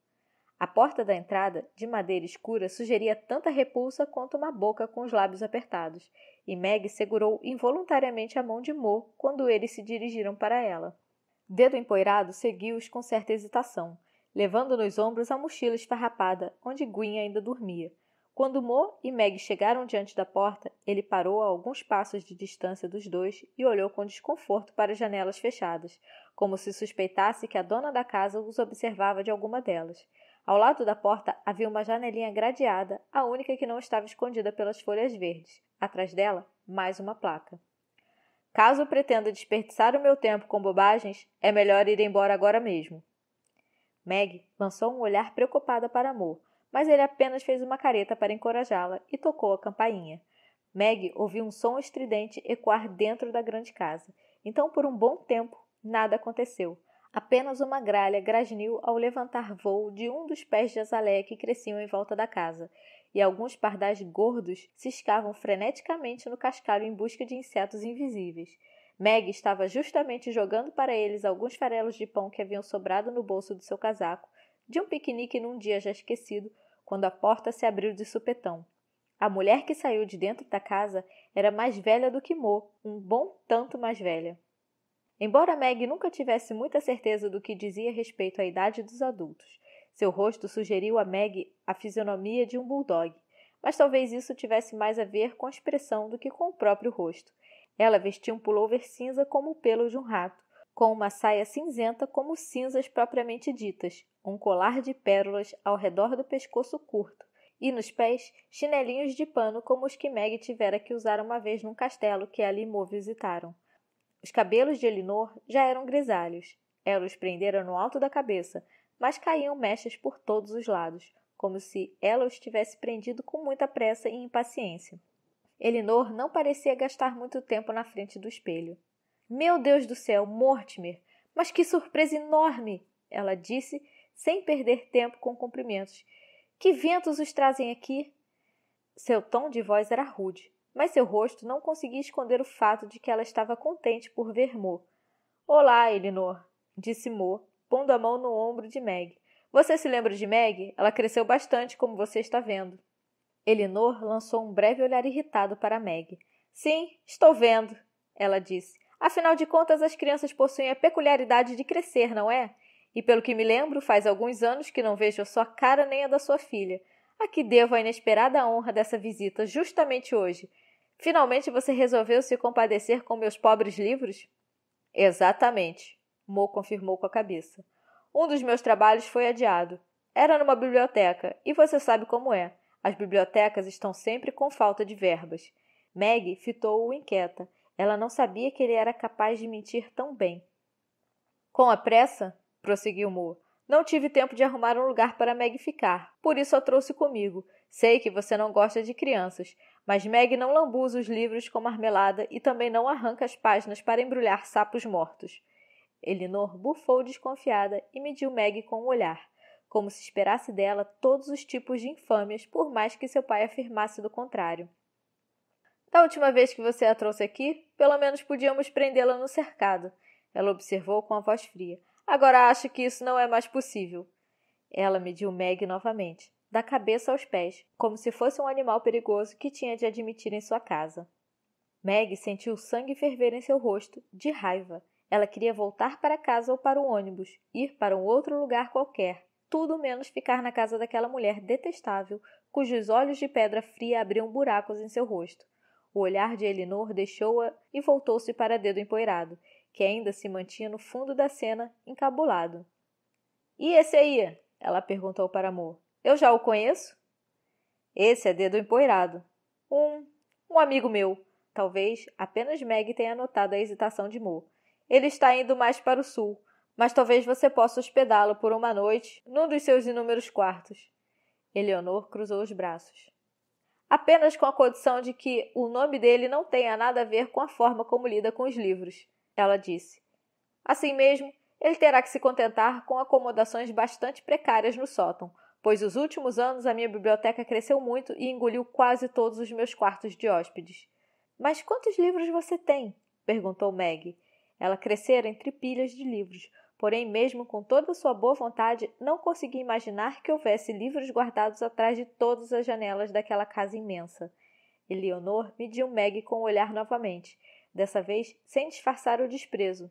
A porta da entrada, de madeira escura, sugeria tanta repulsa quanto uma boca com os lábios apertados, e Meg segurou involuntariamente a mão de Mo quando eles se dirigiram para ela. Dedo empoeirado seguiu-os com certa hesitação, levando nos ombros a mochila esfarrapada, onde Gwyn ainda dormia. Quando Mo e Meg chegaram diante da porta, ele parou a alguns passos de distância dos dois e olhou com desconforto para as janelas fechadas, como se suspeitasse que a dona da casa os observava de alguma delas. Ao lado da porta havia uma janelinha gradeada, a única que não estava escondida pelas folhas verdes. Atrás dela, mais uma placa. Caso pretenda desperdiçar o meu tempo com bobagens, é melhor ir embora agora mesmo. Meg lançou um olhar preocupada para Amor, mas ele apenas fez uma careta para encorajá-la e tocou a campainha. Meg ouviu um som estridente ecoar dentro da grande casa. Então, por um bom tempo, nada aconteceu. Apenas uma gralha grasniu ao levantar voo de um dos pés de azaleia que cresciam em volta da casa, e alguns pardais gordos ciscavam freneticamente no cascalho em busca de insetos invisíveis. Meg estava justamente jogando para eles alguns farelos de pão que haviam sobrado no bolso do seu casaco, de um piquenique num dia já esquecido, quando a porta se abriu de supetão. A mulher que saiu de dentro da casa era mais velha do que Mo, um bom tanto mais velha. Embora Meg nunca tivesse muita certeza do que dizia a respeito à idade dos adultos, seu rosto sugeriu a Meg a fisionomia de um bulldog, mas talvez isso tivesse mais a ver com a expressão do que com o próprio rosto. Ela vestia um pullover cinza como o pelo de um rato, com uma saia cinzenta como cinzas propriamente ditas, um colar de pérolas ao redor do pescoço curto, e nos pés chinelinhos de pano como os que Meg tivera que usar uma vez num castelo que ali mo visitaram. Os cabelos de Elinor já eram grisalhos. Ela os prendera no alto da cabeça, mas caíam mechas por todos os lados, como se ela os tivesse prendido com muita pressa e impaciência. Elinor não parecia gastar muito tempo na frente do espelho. Meu Deus do céu, Mortimer! Mas que surpresa enorme! Ela disse, sem perder tempo com cumprimentos. Que ventos os trazem aqui? Seu tom de voz era rude, mas seu rosto não conseguia esconder o fato de que ela estava contente por ver Mo. Olá, Elinor, disse Mo, pondo a mão no ombro de Meg. Você se lembra de Meg? Ela cresceu bastante, como você está vendo. Elinor lançou um breve olhar irritado para Meg. Sim, estou vendo, ela disse. Afinal de contas, as crianças possuem a peculiaridade de crescer, não é? E pelo que me lembro, faz alguns anos que não vejo a sua cara nem a da sua filha. A que devo a inesperada honra dessa visita justamente hoje? Finalmente você resolveu se compadecer com meus pobres livros? Exatamente, Mo confirmou com a cabeça. Um dos meus trabalhos foi adiado. Era numa biblioteca, e você sabe como é. As bibliotecas estão sempre com falta de verbas. Meg fitou-o inquieta. Ela não sabia que ele era capaz de mentir tão bem. Com a pressa, prosseguiu Mo, não tive tempo de arrumar um lugar para Meg ficar, por isso a trouxe comigo. Sei que você não gosta de crianças, mas Meg não lambuza os livros com marmelada e também não arranca as páginas para embrulhar sapos mortos. Elinor bufou desconfiada e mediu Meg com um olhar, como se esperasse dela todos os tipos de infâmias, por mais que seu pai afirmasse do contrário. Da última vez que você a trouxe aqui, pelo menos podíamos prendê-la no cercado, ela observou com a voz fria. Agora acho que isso não é mais possível. Ela mediu Meg novamente da cabeça aos pés, como se fosse um animal perigoso que tinha de admitir em sua casa. Meg sentiu o sangue ferver em seu rosto, de raiva. Ela queria voltar para casa ou para o ônibus, ir para um outro lugar qualquer, tudo menos ficar na casa daquela mulher detestável, cujos olhos de pedra fria abriam buracos em seu rosto. O olhar de Elinor deixou-a e voltou-se para Dedo Empoeirado, que ainda se mantinha no fundo da cena, encabulado. E esse aí? Ela perguntou para Amor. Eu já o conheço? Esse é dedo empoeirado. Um, um amigo meu. Talvez apenas Meg tenha notado a hesitação de Mo. Ele está indo mais para o sul, mas talvez você possa hospedá-lo por uma noite num dos seus inúmeros quartos. Eleonor cruzou os braços. Apenas com a condição de que o nome dele não tenha nada a ver com a forma como lida com os livros, ela disse. Assim mesmo, ele terá que se contentar com acomodações bastante precárias no sótão, pois os últimos anos a minha biblioteca cresceu muito e engoliu quase todos os meus quartos de hóspedes. Mas quantos livros você tem? perguntou Meg. Ela crescera entre pilhas de livros, porém, mesmo com toda a sua boa vontade, não conseguia imaginar que houvesse livros guardados atrás de todas as janelas daquela casa imensa. Eleonor mediu Meg com o um olhar novamente, dessa vez sem disfarçar o desprezo.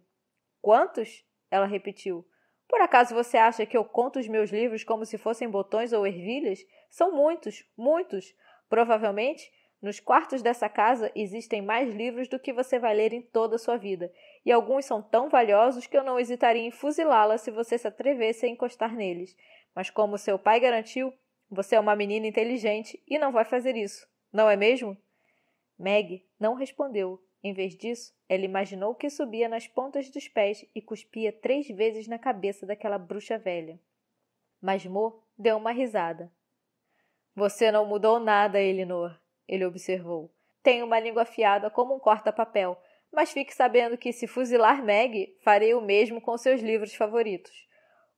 Quantos? ela repetiu. Por acaso você acha que eu conto os meus livros como se fossem botões ou ervilhas? São muitos, muitos. Provavelmente, nos quartos dessa casa existem mais livros do que você vai ler em toda a sua vida, e alguns são tão valiosos que eu não hesitaria em fuzilá-la se você se atrevesse a encostar neles. Mas como seu pai garantiu, você é uma menina inteligente e não vai fazer isso, não é mesmo? Meg não respondeu, em vez disso, ela imaginou que subia nas pontas dos pés e cuspia três vezes na cabeça daquela bruxa velha. Mas Mo deu uma risada. Você não mudou nada, Elinor, ele observou. Tem uma língua afiada como um corta-papel, mas fique sabendo que, se fuzilar Meg, farei o mesmo com seus livros favoritos.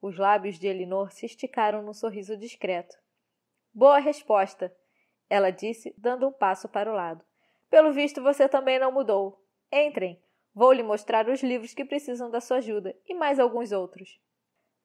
Os lábios de Elinor se esticaram num sorriso discreto. Boa resposta, ela disse, dando um passo para o lado. Pelo visto, você também não mudou. Entrem, vou lhe mostrar os livros que precisam da sua ajuda e mais alguns outros.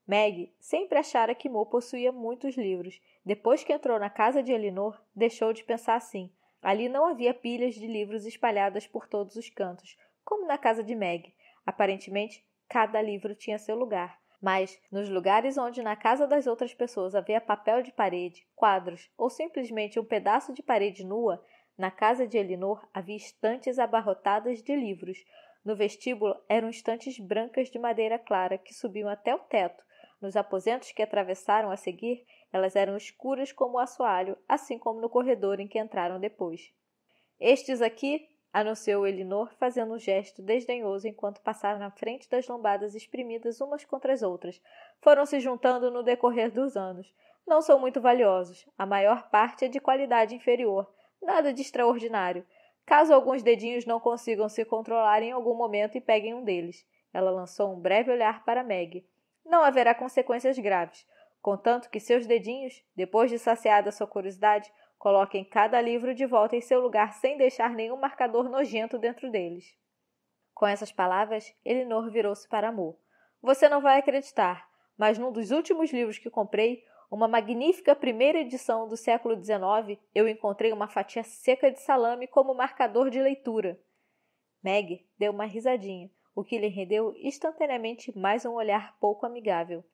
Meg sempre achara que Mo possuía muitos livros. Depois que entrou na casa de Elinor, deixou de pensar assim. Ali não havia pilhas de livros espalhadas por todos os cantos, como na casa de Meg. Aparentemente, cada livro tinha seu lugar. Mas, nos lugares onde na casa das outras pessoas havia papel de parede, quadros ou simplesmente um pedaço de parede nua, na casa de Elinor havia estantes abarrotadas de livros. No vestíbulo eram estantes brancas de madeira clara que subiam até o teto. Nos aposentos que atravessaram a seguir, elas eram escuras como o assoalho, assim como no corredor em que entraram depois. Estes aqui, anunciou Elinor, fazendo um gesto desdenhoso enquanto passaram na frente das lombadas espremidas umas contra as outras, foram se juntando no decorrer dos anos. Não são muito valiosos. A maior parte é de qualidade inferior. Nada de extraordinário. Caso alguns dedinhos não consigam se controlar em algum momento e peguem um deles. Ela lançou um breve olhar para Meg. Não haverá consequências graves, contanto que seus dedinhos, depois de saciada sua curiosidade, coloquem cada livro de volta em seu lugar sem deixar nenhum marcador nojento dentro deles. Com essas palavras, Elinor virou-se para Amor. Você não vai acreditar, mas num dos últimos livros que comprei, uma magnífica primeira edição do século XIX, eu encontrei uma fatia seca de salame como marcador de leitura. Meg deu uma risadinha, o que lhe rendeu instantaneamente mais um olhar pouco amigável.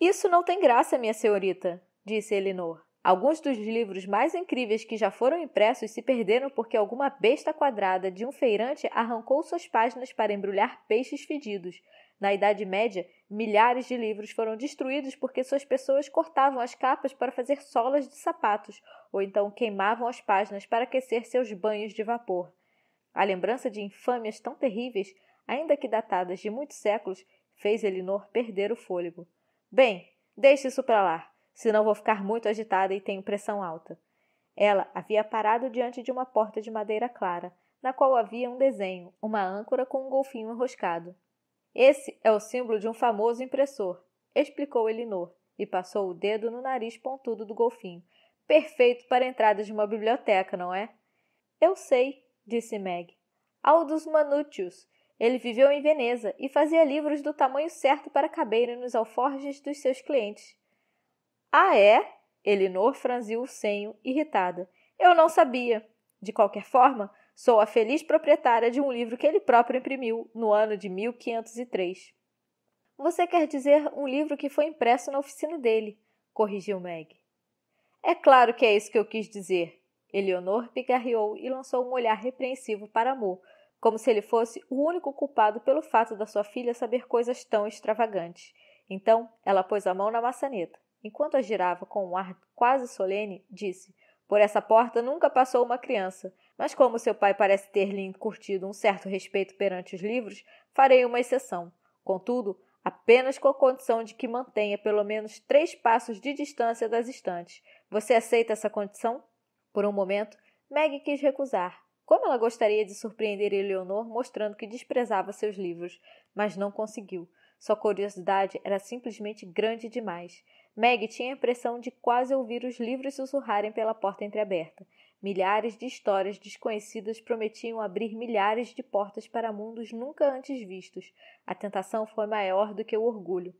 Isso não tem graça, minha senhorita, disse Elinor. Alguns dos livros mais incríveis que já foram impressos se perderam porque alguma besta quadrada de um feirante arrancou suas páginas para embrulhar peixes fedidos, na Idade Média, milhares de livros foram destruídos porque suas pessoas cortavam as capas para fazer solas de sapatos, ou então queimavam as páginas para aquecer seus banhos de vapor. A lembrança de infâmias tão terríveis, ainda que datadas de muitos séculos, fez Elinor perder o fôlego. Bem, deixe isso para lá, senão vou ficar muito agitada e tenho pressão alta. Ela havia parado diante de uma porta de madeira clara, na qual havia um desenho, uma âncora com um golfinho enroscado. Esse é o símbolo de um famoso impressor, explicou Elinor, e passou o dedo no nariz pontudo do golfinho. Perfeito para a entrada de uma biblioteca, não é? Eu sei, disse Meg. Aldus Manutius. Ele viveu em Veneza e fazia livros do tamanho certo para caberem nos alforjes dos seus clientes. Ah, é? Elinor franziu o senho, irritada. Eu não sabia. De qualquer forma, Sou a feliz proprietária de um livro que ele próprio imprimiu no ano de 1503. Você quer dizer um livro que foi impresso na oficina dele, corrigiu Meg. É claro que é isso que eu quis dizer. Eleonor picarreou e lançou um olhar repreensivo para Amor, como se ele fosse o único culpado pelo fato da sua filha saber coisas tão extravagantes. Então, ela pôs a mão na maçaneta. Enquanto a girava com um ar quase solene, disse: por essa porta nunca passou uma criança, mas como seu pai parece ter-lhe curtido um certo respeito perante os livros, farei uma exceção. Contudo, apenas com a condição de que mantenha pelo menos três passos de distância das estantes. Você aceita essa condição? Por um momento, Meg quis recusar. Como ela gostaria de surpreender Eleonor mostrando que desprezava seus livros, mas não conseguiu. Sua curiosidade era simplesmente grande demais. Meg tinha a impressão de quase ouvir os livros sussurrarem pela porta entreaberta. Milhares de histórias desconhecidas prometiam abrir milhares de portas para mundos nunca antes vistos. A tentação foi maior do que o orgulho.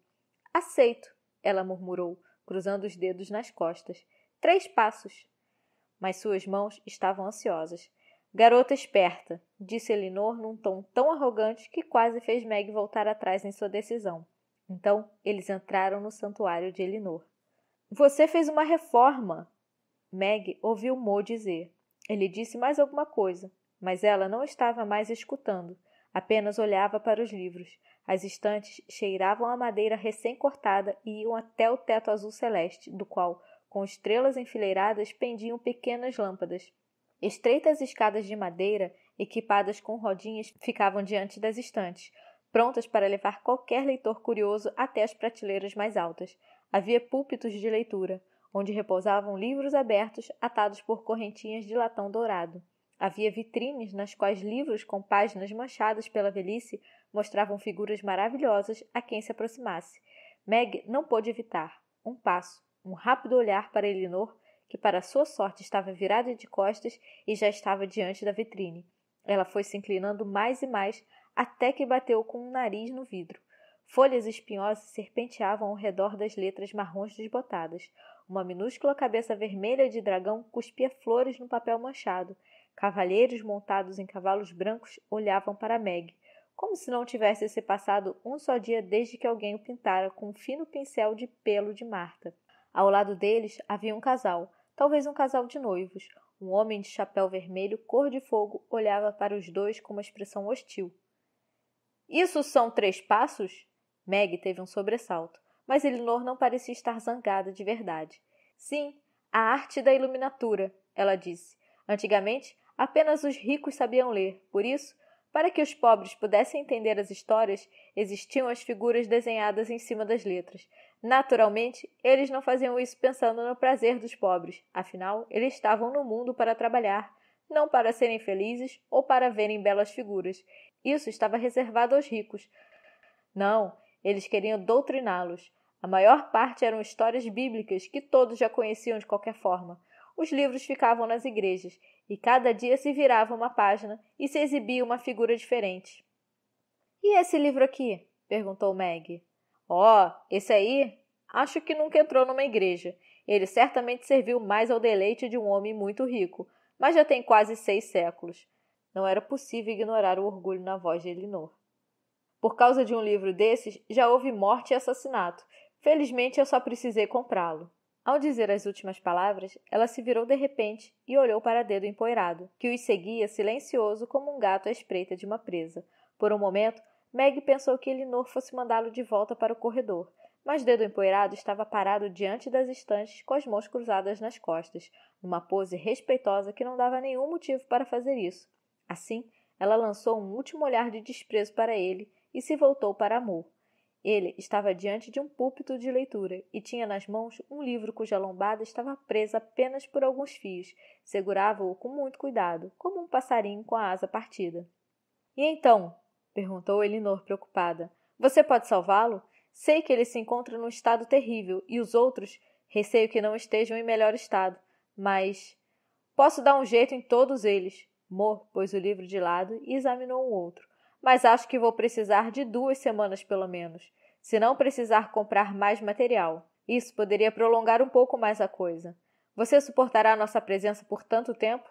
Aceito, ela murmurou, cruzando os dedos nas costas. Três passos. Mas suas mãos estavam ansiosas. Garota esperta, disse Elinor num tom tão arrogante que quase fez Meg voltar atrás em sua decisão. Então eles entraram no santuário de Elinor. Você fez uma reforma, Meg ouviu Mo dizer. Ele disse mais alguma coisa, mas ela não estava mais escutando, apenas olhava para os livros. As estantes cheiravam a madeira recém-cortada e iam até o teto azul celeste, do qual, com estrelas enfileiradas, pendiam pequenas lâmpadas. Estreitas escadas de madeira, equipadas com rodinhas, ficavam diante das estantes, prontas para levar qualquer leitor curioso até as prateleiras mais altas. Havia púlpitos de leitura, onde repousavam livros abertos atados por correntinhas de latão dourado. Havia vitrines nas quais livros com páginas manchadas pela velhice mostravam figuras maravilhosas a quem se aproximasse. Meg não pôde evitar. Um passo, um rápido olhar para Elinor, que para sua sorte estava virada de costas e já estava diante da vitrine. Ela foi se inclinando mais e mais até que bateu com o um nariz no vidro. Folhas espinhosas serpenteavam ao redor das letras marrons desbotadas. Uma minúscula cabeça vermelha de dragão cuspia flores no papel manchado. Cavalheiros montados em cavalos brancos olhavam para Meg, como se não tivesse se passado um só dia desde que alguém o pintara com um fino pincel de pelo de Marta. Ao lado deles havia um casal, talvez um casal de noivos. Um homem de chapéu vermelho cor de fogo olhava para os dois com uma expressão hostil. Isso são três passos? Meg teve um sobressalto, mas Elinor não parecia estar zangada de verdade. Sim, a arte da iluminatura, ela disse. Antigamente, apenas os ricos sabiam ler, por isso, para que os pobres pudessem entender as histórias, existiam as figuras desenhadas em cima das letras. Naturalmente, eles não faziam isso pensando no prazer dos pobres, afinal, eles estavam no mundo para trabalhar, não para serem felizes ou para verem belas figuras. Isso estava reservado aos ricos. Não, eles queriam doutriná-los. A maior parte eram histórias bíblicas que todos já conheciam de qualquer forma. Os livros ficavam nas igrejas e cada dia se virava uma página e se exibia uma figura diferente. E esse livro aqui? perguntou Meg. oh, esse aí? Acho que nunca entrou numa igreja. Ele certamente serviu mais ao deleite de um homem muito rico, mas já tem quase seis séculos. Não era possível ignorar o orgulho na voz de Elinor. Por causa de um livro desses, já houve morte e assassinato. Felizmente, eu só precisei comprá-lo. Ao dizer as últimas palavras, ela se virou de repente e olhou para Dedo Empoeirado, que os seguia silencioso como um gato à espreita de uma presa. Por um momento, Meg pensou que Elinor fosse mandá-lo de volta para o corredor, mas Dedo Empoeirado estava parado diante das estantes com as mãos cruzadas nas costas, numa pose respeitosa que não dava nenhum motivo para fazer isso. Assim, ela lançou um último olhar de desprezo para ele e se voltou para Amor. Ele estava diante de um púlpito de leitura e tinha nas mãos um livro cuja lombada estava presa apenas por alguns fios. Segurava-o com muito cuidado, como um passarinho com a asa partida. E então? perguntou Elinor preocupada. Você pode salvá-lo? Sei que ele se encontra num estado terrível e os outros receio que não estejam em melhor estado, mas posso dar um jeito em todos eles. Mor pôs o livro de lado e examinou o outro. Mas acho que vou precisar de duas semanas pelo menos, se não precisar comprar mais material. Isso poderia prolongar um pouco mais a coisa. Você suportará nossa presença por tanto tempo?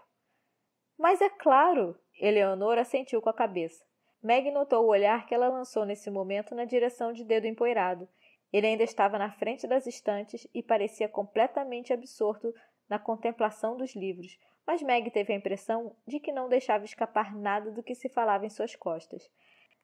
Mas é claro! Eleonora assentiu com a cabeça. Meg notou o olhar que ela lançou nesse momento na direção de dedo empoeirado. Ele ainda estava na frente das estantes e parecia completamente absorto na contemplação dos livros, mas Meg teve a impressão de que não deixava escapar nada do que se falava em suas costas.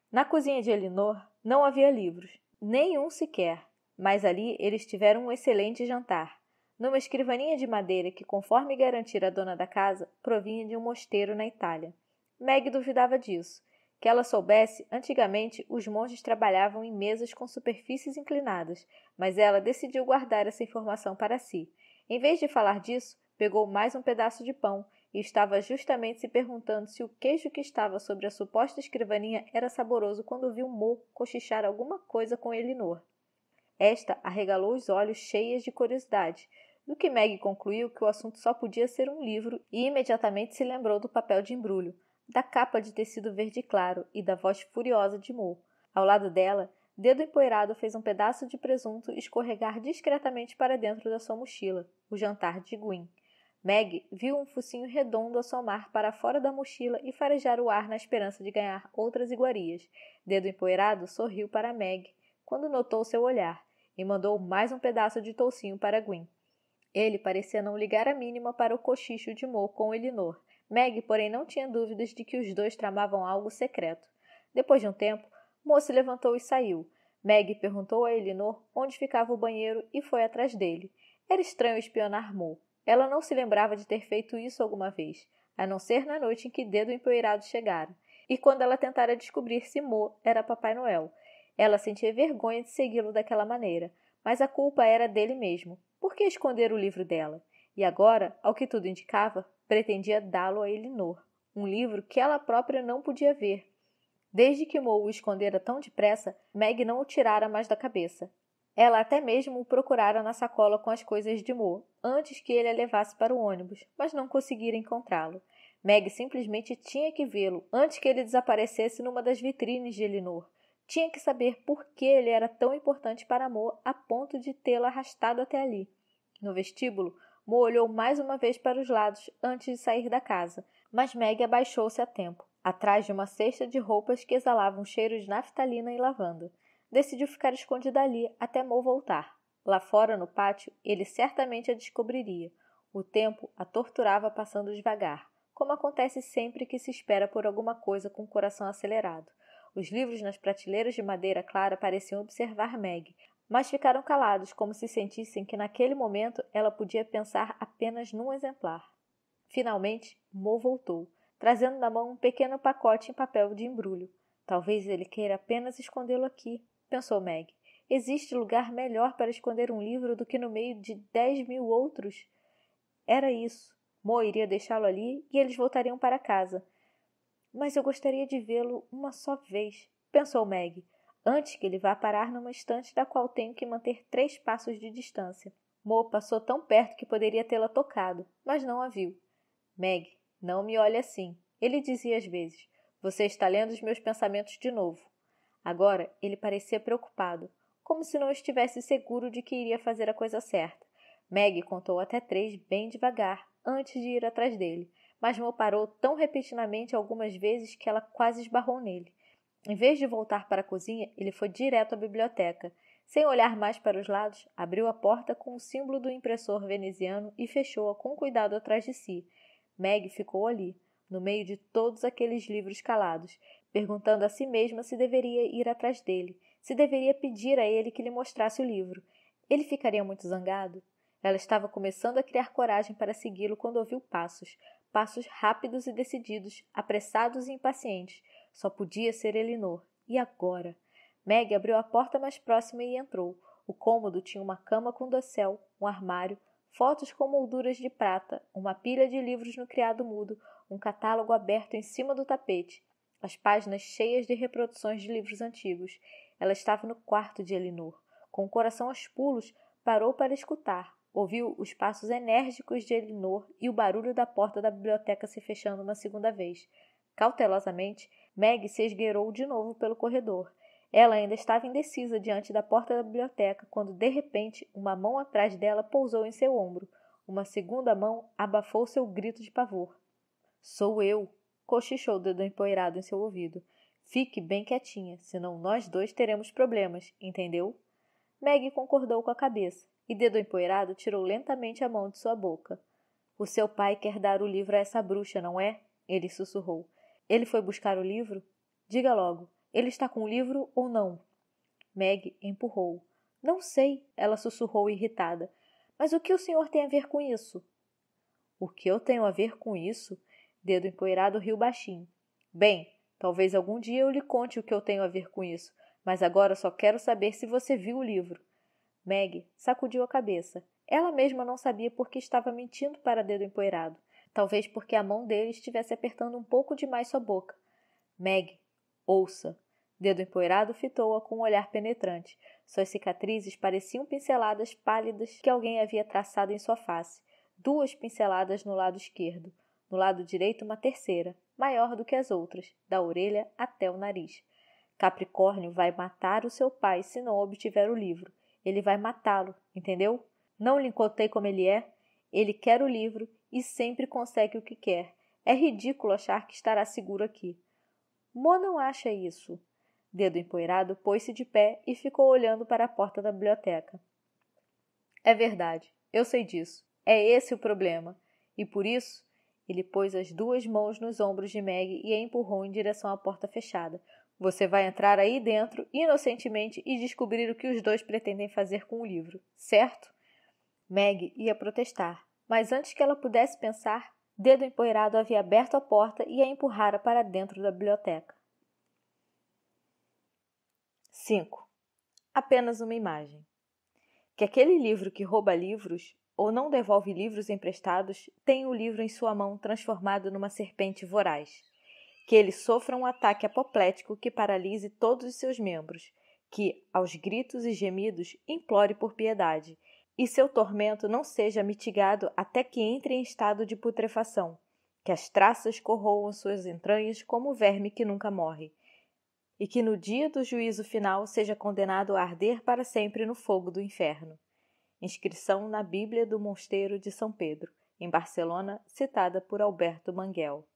Na cozinha de Elinor não havia livros, nenhum sequer, mas ali eles tiveram um excelente jantar, numa escrivaninha de madeira que, conforme garantira a dona da casa, provinha de um mosteiro na Itália. Meg duvidava disso. Que ela soubesse, antigamente os monges trabalhavam em mesas com superfícies inclinadas, mas ela decidiu guardar essa informação para si. Em vez de falar disso, pegou mais um pedaço de pão e estava justamente se perguntando se o queijo que estava sobre a suposta escrivaninha era saboroso quando viu Mo cochichar alguma coisa com Elinor. Esta arregalou os olhos cheias de curiosidade, do que Meg concluiu que o assunto só podia ser um livro e imediatamente se lembrou do papel de embrulho, da capa de tecido verde claro e da voz furiosa de Mo. Ao lado dela, Dedo Empoeirado fez um pedaço de presunto escorregar discretamente para dentro da sua mochila, o jantar de Gwyn. Meg viu um focinho redondo assomar para fora da mochila e farejar o ar na esperança de ganhar outras iguarias. Dedo empoeirado sorriu para Meg quando notou seu olhar e mandou mais um pedaço de toucinho para Gwyn. Ele parecia não ligar a mínima para o cochicho de Mo com Elinor. Meg, porém, não tinha dúvidas de que os dois tramavam algo secreto. Depois de um tempo, Mo se levantou e saiu. Meg perguntou a Elinor onde ficava o banheiro e foi atrás dele. Era estranho espionar Mo. Ela não se lembrava de ter feito isso alguma vez, a não ser na noite em que Dedo Empoeirado chegara, e quando ela tentara descobrir se Mo era Papai Noel. Ela sentia vergonha de segui-lo daquela maneira, mas a culpa era dele mesmo. Por que esconder o livro dela? E agora, ao que tudo indicava, pretendia dá-lo a Elinor, um livro que ela própria não podia ver. Desde que Mo o escondera tão depressa, Meg não o tirara mais da cabeça. Ela até mesmo o procurara na sacola com as coisas de Mo, antes que ele a levasse para o ônibus, mas não conseguira encontrá-lo. Meg simplesmente tinha que vê-lo antes que ele desaparecesse numa das vitrines de Elinor. Tinha que saber por que ele era tão importante para Mo a ponto de tê-lo arrastado até ali. No vestíbulo, Mo olhou mais uma vez para os lados antes de sair da casa, mas Meg abaixou-se a tempo, atrás de uma cesta de roupas que exalavam cheiros cheiro de naftalina e lavanda decidiu ficar escondida ali até Mo voltar. Lá fora, no pátio, ele certamente a descobriria. O tempo a torturava passando devagar, como acontece sempre que se espera por alguma coisa com o coração acelerado. Os livros nas prateleiras de madeira clara pareciam observar Meg, mas ficaram calados, como se sentissem que naquele momento ela podia pensar apenas num exemplar. Finalmente, Mo voltou, trazendo na mão um pequeno pacote em papel de embrulho. Talvez ele queira apenas escondê-lo aqui, pensou Meg. Existe lugar melhor para esconder um livro do que no meio de dez mil outros? Era isso. Mo iria deixá-lo ali e eles voltariam para casa. Mas eu gostaria de vê-lo uma só vez, pensou Meg, antes que ele vá parar numa estante da qual tenho que manter três passos de distância. Mo passou tão perto que poderia tê-la tocado, mas não a viu. Meg, não me olhe assim, ele dizia às vezes. Você está lendo os meus pensamentos de novo. Agora ele parecia preocupado, como se não estivesse seguro de que iria fazer a coisa certa. Meg contou até três bem devagar, antes de ir atrás dele, mas Mo parou tão repentinamente algumas vezes que ela quase esbarrou nele. Em vez de voltar para a cozinha, ele foi direto à biblioteca. Sem olhar mais para os lados, abriu a porta com o símbolo do impressor veneziano e fechou-a com cuidado atrás de si. Meg ficou ali, no meio de todos aqueles livros calados, perguntando a si mesma se deveria ir atrás dele, se deveria pedir a ele que lhe mostrasse o livro. Ele ficaria muito zangado? Ela estava começando a criar coragem para segui-lo quando ouviu passos, passos rápidos e decididos, apressados e impacientes. Só podia ser Elinor. E agora? Meg abriu a porta mais próxima e entrou. O cômodo tinha uma cama com dossel, um armário, fotos com molduras de prata, uma pilha de livros no criado mudo, um catálogo aberto em cima do tapete as páginas cheias de reproduções de livros antigos. Ela estava no quarto de Elinor. Com o coração aos pulos, parou para escutar. Ouviu os passos enérgicos de Elinor e o barulho da porta da biblioteca se fechando uma segunda vez. Cautelosamente, Meg se esgueirou de novo pelo corredor. Ela ainda estava indecisa diante da porta da biblioteca quando, de repente, uma mão atrás dela pousou em seu ombro. Uma segunda mão abafou seu grito de pavor. Sou eu! cochichou o dedo empoeirado em seu ouvido. Fique bem quietinha, senão nós dois teremos problemas, entendeu? Meg concordou com a cabeça, e dedo empoeirado tirou lentamente a mão de sua boca. O seu pai quer dar o livro a essa bruxa, não é? Ele sussurrou. Ele foi buscar o livro? Diga logo, ele está com o livro ou não? Meg empurrou. Não sei, ela sussurrou irritada. Mas o que o senhor tem a ver com isso? O que eu tenho a ver com isso? dedo empoeirado riu baixinho. Bem, talvez algum dia eu lhe conte o que eu tenho a ver com isso, mas agora só quero saber se você viu o livro. Meg sacudiu a cabeça. Ela mesma não sabia por que estava mentindo para dedo empoeirado. Talvez porque a mão dele estivesse apertando um pouco demais sua boca. Meg, ouça. Dedo empoeirado fitou-a com um olhar penetrante. Suas cicatrizes pareciam pinceladas pálidas que alguém havia traçado em sua face. Duas pinceladas no lado esquerdo. No lado direito, uma terceira, maior do que as outras, da orelha até o nariz. Capricórnio vai matar o seu pai se não obtiver o livro. Ele vai matá-lo, entendeu? Não lhe contei como ele é. Ele quer o livro e sempre consegue o que quer. É ridículo achar que estará seguro aqui. Mo não acha isso. Dedo empoeirado pôs-se de pé e ficou olhando para a porta da biblioteca. É verdade, eu sei disso. É esse o problema. E por isso ele pôs as duas mãos nos ombros de Meg e a empurrou em direção à porta fechada. Você vai entrar aí dentro, inocentemente, e descobrir o que os dois pretendem fazer com o livro, certo? Meg ia protestar, mas antes que ela pudesse pensar, Dedo Empoeirado havia aberto a porta e a empurrara para dentro da biblioteca. 5. Apenas uma imagem. Que aquele livro que rouba livros ou não devolve livros emprestados, tem o livro em sua mão transformado numa serpente voraz. Que ele sofra um ataque apoplético que paralise todos os seus membros, que, aos gritos e gemidos, implore por piedade, e seu tormento não seja mitigado até que entre em estado de putrefação, que as traças corroam suas entranhas como o verme que nunca morre, e que no dia do juízo final seja condenado a arder para sempre no fogo do inferno inscrição na Bíblia do Mosteiro de São Pedro, em Barcelona, citada por Alberto Manguel.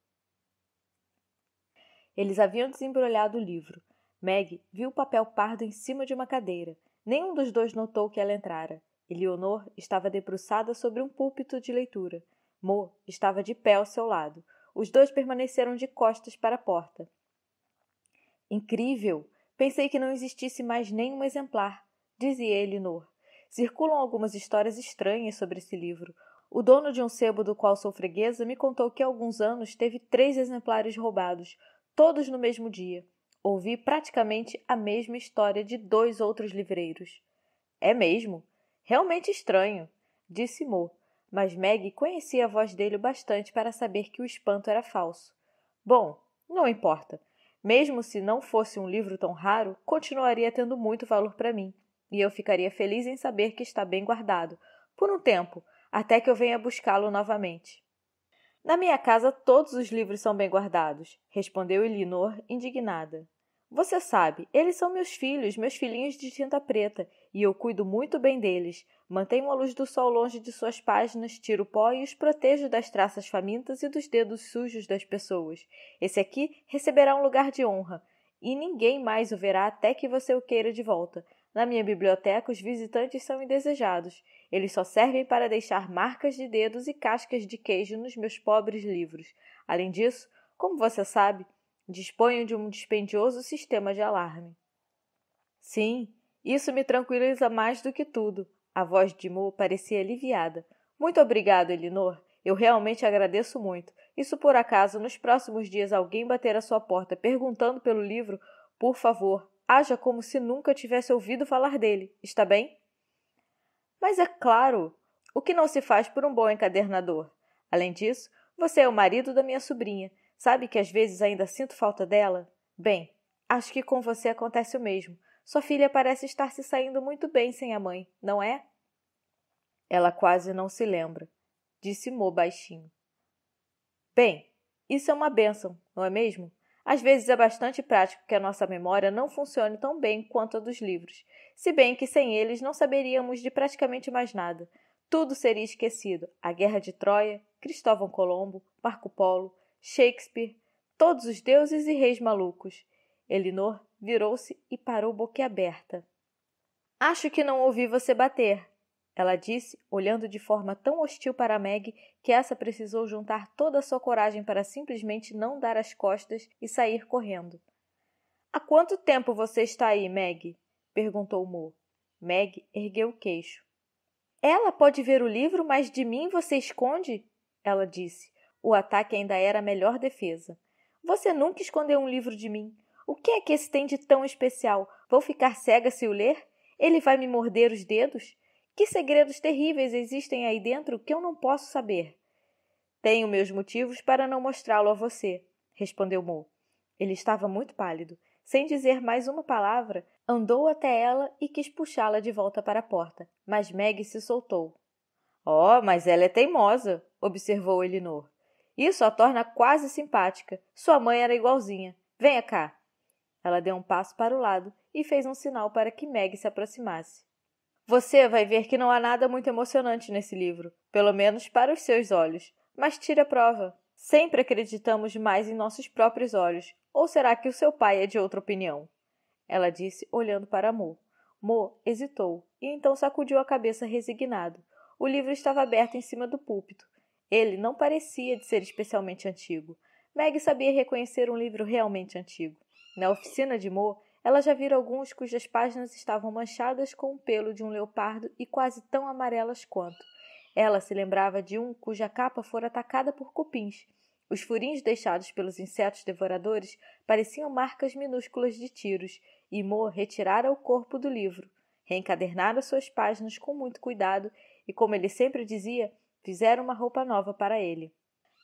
Eles haviam desembrulhado o livro. Meg viu o papel pardo em cima de uma cadeira. Nenhum dos dois notou que ela entrara. Eleonor estava debruçada sobre um púlpito de leitura. Mo estava de pé ao seu lado. Os dois permaneceram de costas para a porta. Incrível! Pensei que não existisse mais nenhum exemplar, dizia Elinor. Circulam algumas histórias estranhas sobre esse livro. O dono de um sebo do qual sou freguesa me contou que há alguns anos teve três exemplares roubados, todos no mesmo dia. Ouvi praticamente a mesma história de dois outros livreiros. É mesmo? Realmente estranho, disse Mo, mas Meg conhecia a voz dele bastante para saber que o espanto era falso. Bom, não importa. Mesmo se não fosse um livro tão raro, continuaria tendo muito valor para mim e eu ficaria feliz em saber que está bem guardado, por um tempo, até que eu venha buscá-lo novamente. Na minha casa todos os livros são bem guardados, respondeu Elinor, indignada. Você sabe, eles são meus filhos, meus filhinhos de tinta preta, e eu cuido muito bem deles. Mantenho a luz do sol longe de suas páginas, tiro pó e os protejo das traças famintas e dos dedos sujos das pessoas. Esse aqui receberá um lugar de honra, e ninguém mais o verá até que você o queira de volta. Na minha biblioteca, os visitantes são indesejados. Eles só servem para deixar marcas de dedos e cascas de queijo nos meus pobres livros. Além disso, como você sabe, disponho de um dispendioso sistema de alarme. Sim, isso me tranquiliza mais do que tudo. A voz de Mo parecia aliviada. Muito obrigado, Elinor. Eu realmente agradeço muito. E se por acaso nos próximos dias alguém bater à sua porta perguntando pelo livro, por favor, Haja como se nunca tivesse ouvido falar dele, está bem? Mas é claro, o que não se faz por um bom encadernador. Além disso, você é o marido da minha sobrinha. Sabe que às vezes ainda sinto falta dela? Bem, acho que com você acontece o mesmo. Sua filha parece estar se saindo muito bem sem a mãe, não é? Ela quase não se lembra, disse Mo baixinho. Bem, isso é uma bênção, não é mesmo? Às vezes é bastante prático que a nossa memória não funcione tão bem quanto a dos livros, se bem que sem eles não saberíamos de praticamente mais nada. Tudo seria esquecido: a Guerra de Troia, Cristóvão Colombo, Marco Polo, Shakespeare, todos os deuses e reis malucos. Elinor virou-se e parou boquiaberta. Acho que não ouvi você bater, ela disse, olhando de forma tão hostil para Meg que essa precisou juntar toda a sua coragem para simplesmente não dar as costas e sair correndo. Há quanto tempo você está aí, Meg? perguntou Mo. Meg ergueu o queixo. Ela pode ver o livro, mas de mim você esconde? Ela disse. O ataque ainda era a melhor defesa. Você nunca escondeu um livro de mim. O que é que esse tem de tão especial? Vou ficar cega se o ler? Ele vai me morder os dedos? Que segredos terríveis existem aí dentro que eu não posso saber? Tenho meus motivos para não mostrá-lo a você, respondeu Mo. Ele estava muito pálido. Sem dizer mais uma palavra, andou até ela e quis puxá-la de volta para a porta, mas Meg se soltou. Oh, mas ela é teimosa, observou Elinor. Isso a torna quase simpática. Sua mãe era igualzinha. Venha cá. Ela deu um passo para o lado e fez um sinal para que Meg se aproximasse. Você vai ver que não há nada muito emocionante nesse livro, pelo menos para os seus olhos. Mas tire a prova. Sempre acreditamos mais em nossos próprios olhos. Ou será que o seu pai é de outra opinião? Ela disse, olhando para Mo. Mo hesitou e então sacudiu a cabeça resignado. O livro estava aberto em cima do púlpito. Ele não parecia de ser especialmente antigo. Meg sabia reconhecer um livro realmente antigo. Na oficina de Mo, ela já vira alguns cujas páginas estavam manchadas com o pelo de um leopardo e quase tão amarelas quanto. Ela se lembrava de um cuja capa fora atacada por cupins. Os furinhos deixados pelos insetos devoradores pareciam marcas minúsculas de tiros, e Mo retirara o corpo do livro. Reencadernara suas páginas com muito cuidado e, como ele sempre dizia, fizeram uma roupa nova para ele.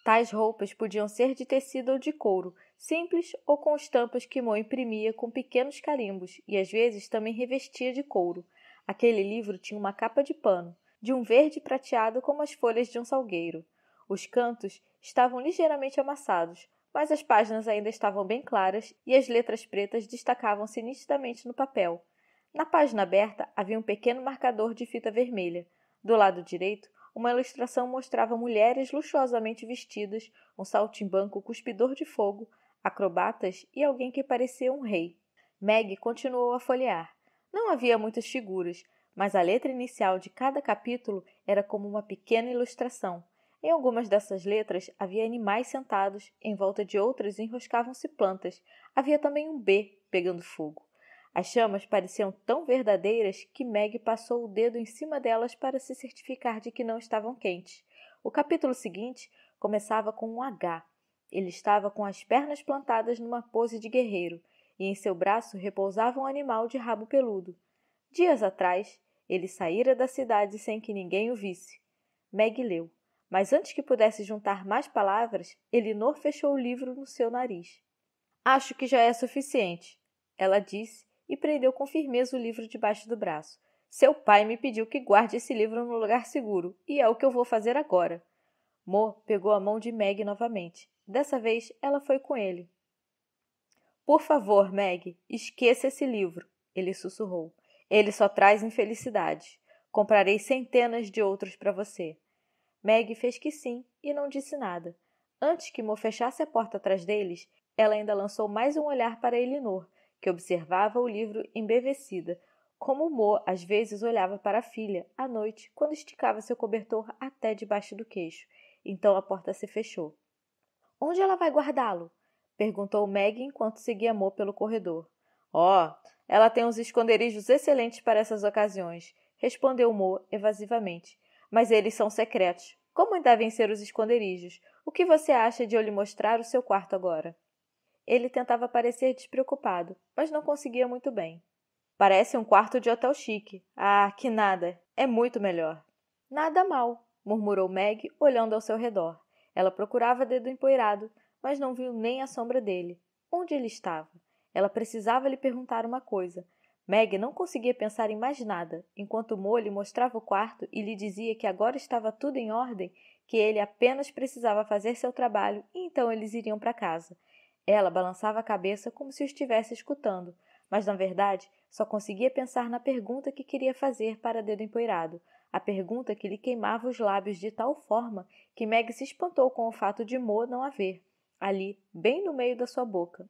Tais roupas podiam ser de tecido ou de couro, simples ou com estampas que Mo imprimia com pequenos carimbos e às vezes também revestia de couro. Aquele livro tinha uma capa de pano, de um verde prateado como as folhas de um salgueiro. Os cantos estavam ligeiramente amassados, mas as páginas ainda estavam bem claras e as letras pretas destacavam-se nitidamente no papel. Na página aberta havia um pequeno marcador de fita vermelha. Do lado direito, uma ilustração mostrava mulheres luxuosamente vestidas, um saltimbanco cuspidor de fogo, acrobatas e alguém que parecia um rei. Meg continuou a folhear. Não havia muitas figuras, mas a letra inicial de cada capítulo era como uma pequena ilustração. Em algumas dessas letras havia animais sentados, em volta de outras enroscavam-se plantas. Havia também um B pegando fogo. As chamas pareciam tão verdadeiras que Meg passou o dedo em cima delas para se certificar de que não estavam quentes. O capítulo seguinte começava com um H, ele estava com as pernas plantadas numa pose de guerreiro e em seu braço repousava um animal de rabo peludo. Dias atrás, ele saíra da cidade sem que ninguém o visse. Meg leu, mas antes que pudesse juntar mais palavras, Elinor fechou o livro no seu nariz. Acho que já é suficiente, ela disse e prendeu com firmeza o livro debaixo do braço. Seu pai me pediu que guarde esse livro num lugar seguro, e é o que eu vou fazer agora. Mo pegou a mão de Meg novamente. Dessa vez, ela foi com ele. Por favor, Meg, esqueça esse livro, ele sussurrou. Ele só traz infelicidade. Comprarei centenas de outros para você. Meg fez que sim e não disse nada. Antes que Mo fechasse a porta atrás deles, ela ainda lançou mais um olhar para Elinor, que observava o livro embevecida, como Mo às vezes olhava para a filha à noite quando esticava seu cobertor até debaixo do queixo então a porta se fechou. Onde ela vai guardá-lo? perguntou Meg enquanto seguia Mo pelo corredor. oh, ela tem uns esconderijos excelentes para essas ocasiões, respondeu Mo evasivamente. Mas eles são secretos. Como devem ser os esconderijos? O que você acha de eu lhe mostrar o seu quarto agora? Ele tentava parecer despreocupado, mas não conseguia muito bem. Parece um quarto de hotel chique. Ah, que nada! É muito melhor. Nada mal, murmurou Meg, olhando ao seu redor. Ela procurava dedo empoeirado, mas não viu nem a sombra dele. Onde ele estava? Ela precisava lhe perguntar uma coisa. Meg não conseguia pensar em mais nada, enquanto Mo lhe mostrava o quarto e lhe dizia que agora estava tudo em ordem, que ele apenas precisava fazer seu trabalho e então eles iriam para casa. Ela balançava a cabeça como se o estivesse escutando, mas na verdade só conseguia pensar na pergunta que queria fazer para Dedo Empoeirado, a pergunta que lhe queimava os lábios de tal forma que Meg se espantou com o fato de Mo não a ver, ali, bem no meio da sua boca.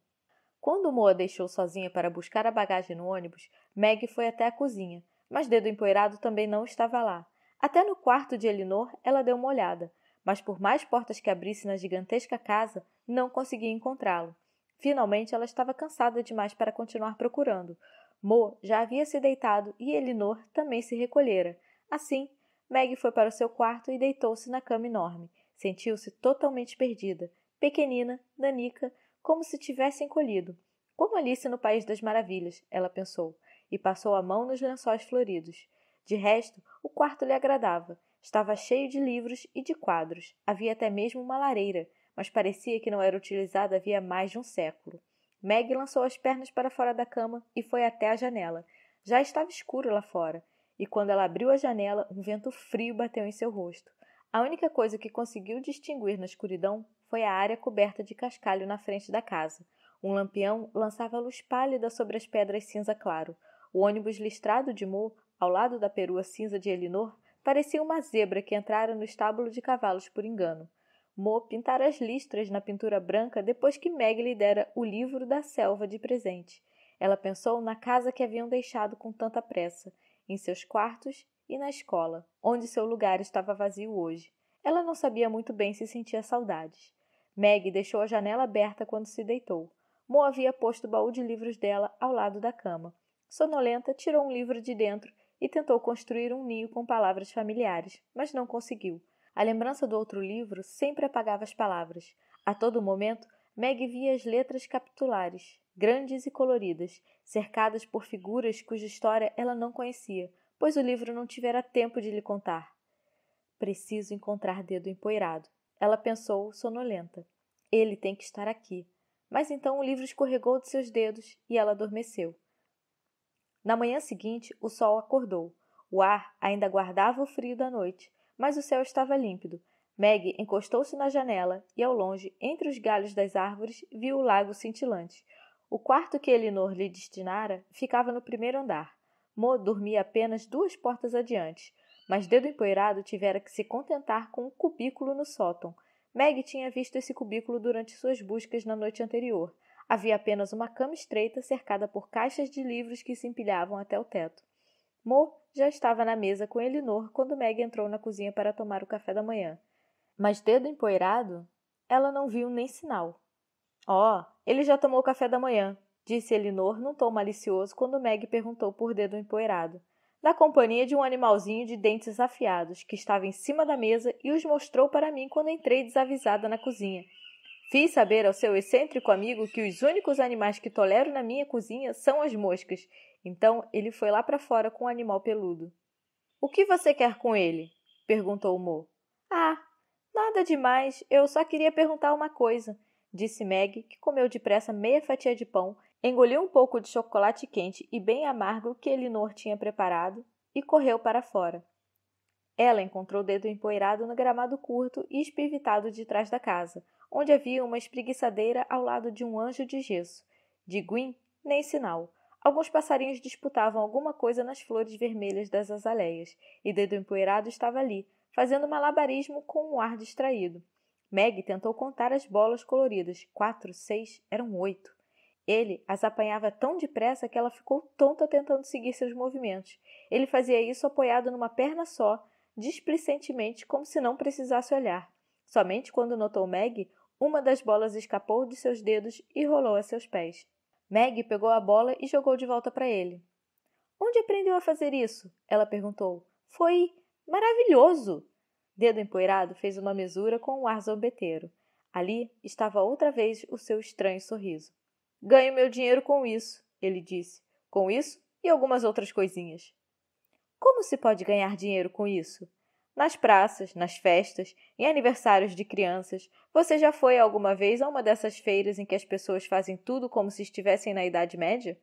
Quando Moa deixou sozinha para buscar a bagagem no ônibus, Meg foi até a cozinha, mas Dedo Empoeirado também não estava lá. Até no quarto de Elinor ela deu uma olhada, mas por mais portas que abrisse na gigantesca casa, não conseguia encontrá-lo. Finalmente ela estava cansada demais para continuar procurando. Mo já havia se deitado e Elinor também se recolhera, Assim, Meg foi para o seu quarto e deitou-se na cama enorme. Sentiu-se totalmente perdida, pequenina, danica, como se tivesse encolhido. Como Alice no País das Maravilhas, ela pensou, e passou a mão nos lençóis floridos. De resto, o quarto lhe agradava. Estava cheio de livros e de quadros. Havia até mesmo uma lareira, mas parecia que não era utilizada havia mais de um século. Meg lançou as pernas para fora da cama e foi até a janela. Já estava escuro lá fora e quando ela abriu a janela, um vento frio bateu em seu rosto. A única coisa que conseguiu distinguir na escuridão foi a área coberta de cascalho na frente da casa. Um lampião lançava luz pálida sobre as pedras cinza claro. O ônibus listrado de Mo, ao lado da perua cinza de Elinor, parecia uma zebra que entrara no estábulo de cavalos por engano. Mo pintara as listras na pintura branca depois que Meg lhe dera o livro da selva de presente. Ela pensou na casa que haviam deixado com tanta pressa em seus quartos e na escola, onde seu lugar estava vazio hoje. Ela não sabia muito bem se sentia saudades. Meg deixou a janela aberta quando se deitou. Mo havia posto o baú de livros dela ao lado da cama. Sonolenta, tirou um livro de dentro e tentou construir um ninho com palavras familiares, mas não conseguiu. A lembrança do outro livro sempre apagava as palavras. A todo momento, Meg via as letras capitulares, grandes e coloridas, cercadas por figuras cuja história ela não conhecia, pois o livro não tivera tempo de lhe contar. Preciso encontrar dedo empoeirado, ela pensou, sonolenta. Ele tem que estar aqui. Mas então o livro escorregou de seus dedos e ela adormeceu. Na manhã seguinte, o sol acordou. O ar ainda guardava o frio da noite, mas o céu estava límpido, Meg encostou-se na janela e, ao longe, entre os galhos das árvores, viu o lago cintilante. O quarto que Elinor lhe destinara ficava no primeiro andar. Mo dormia apenas duas portas adiante, mas Dedo Empoeirado tivera que se contentar com um cubículo no sótão. Meg tinha visto esse cubículo durante suas buscas na noite anterior. Havia apenas uma cama estreita cercada por caixas de livros que se empilhavam até o teto. Mo já estava na mesa com Elinor quando Meg entrou na cozinha para tomar o café da manhã. Mas dedo empoeirado, ela não viu nem sinal. Ó, oh, ele já tomou o café da manhã, disse Elinor num tom malicioso quando Meg perguntou por dedo empoeirado, na companhia de um animalzinho de dentes afiados que estava em cima da mesa e os mostrou para mim quando entrei desavisada na cozinha. Fiz saber ao seu excêntrico amigo que os únicos animais que tolero na minha cozinha são as moscas, então ele foi lá para fora com o um animal peludo. O que você quer com ele? perguntou Mo. Ah, Nada demais, eu só queria perguntar uma coisa, disse Meg, que comeu depressa meia fatia de pão, engoliu um pouco de chocolate quente e bem amargo que Elinor tinha preparado e correu para fora. Ela encontrou o dedo empoeirado no gramado curto e espivitado de trás da casa, onde havia uma espreguiçadeira ao lado de um anjo de gesso. De Gwyn, nem sinal. Alguns passarinhos disputavam alguma coisa nas flores vermelhas das azaleias, e Dedo Empoeirado estava ali, fazendo malabarismo com um ar distraído. Meg tentou contar as bolas coloridas. Quatro, seis, eram oito. Ele as apanhava tão depressa que ela ficou tonta tentando seguir seus movimentos. Ele fazia isso apoiado numa perna só, displicentemente, como se não precisasse olhar. Somente quando notou Meg, uma das bolas escapou de seus dedos e rolou a seus pés. Meg pegou a bola e jogou de volta para ele. Onde aprendeu a fazer isso? Ela perguntou. Foi Maravilhoso! Dedo empoeirado fez uma mesura com um ar zombeteiro. Ali estava outra vez o seu estranho sorriso. Ganho meu dinheiro com isso, ele disse. Com isso e algumas outras coisinhas. Como se pode ganhar dinheiro com isso? Nas praças, nas festas, em aniversários de crianças, você já foi alguma vez a uma dessas feiras em que as pessoas fazem tudo como se estivessem na Idade Média?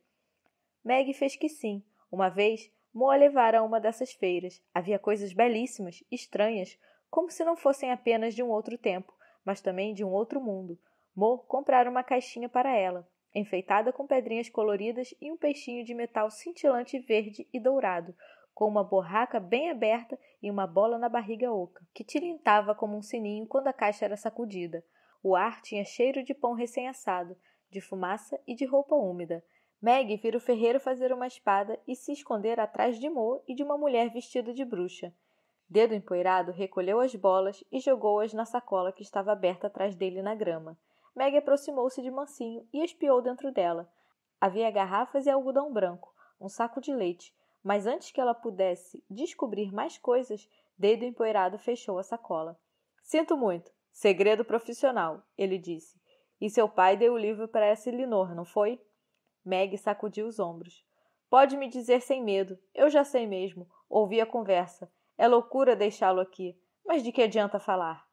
Meg fez que sim, uma vez, a levara a uma dessas feiras. Havia coisas belíssimas, estranhas, como se não fossem apenas de um outro tempo, mas também de um outro mundo. Mo comprara uma caixinha para ela, enfeitada com pedrinhas coloridas e um peixinho de metal cintilante verde e dourado, com uma borraca bem aberta e uma bola na barriga oca, que tilintava como um sininho quando a caixa era sacudida. O ar tinha cheiro de pão recém-assado, de fumaça e de roupa úmida. Meg vira o ferreiro fazer uma espada e se esconder atrás de Mo e de uma mulher vestida de bruxa. Dedo empoeirado recolheu as bolas e jogou-as na sacola que estava aberta atrás dele na grama. Meg aproximou-se de mansinho e espiou dentro dela. Havia garrafas e algodão branco, um saco de leite, mas antes que ela pudesse descobrir mais coisas, Dedo empoeirado fechou a sacola. Sinto muito. Segredo profissional, ele disse. E seu pai deu o livro para essa Elinor, não foi? Meg sacudiu os ombros. Pode me dizer sem medo. Eu já sei mesmo. Ouvi a conversa. É loucura deixá-lo aqui. Mas de que adianta falar?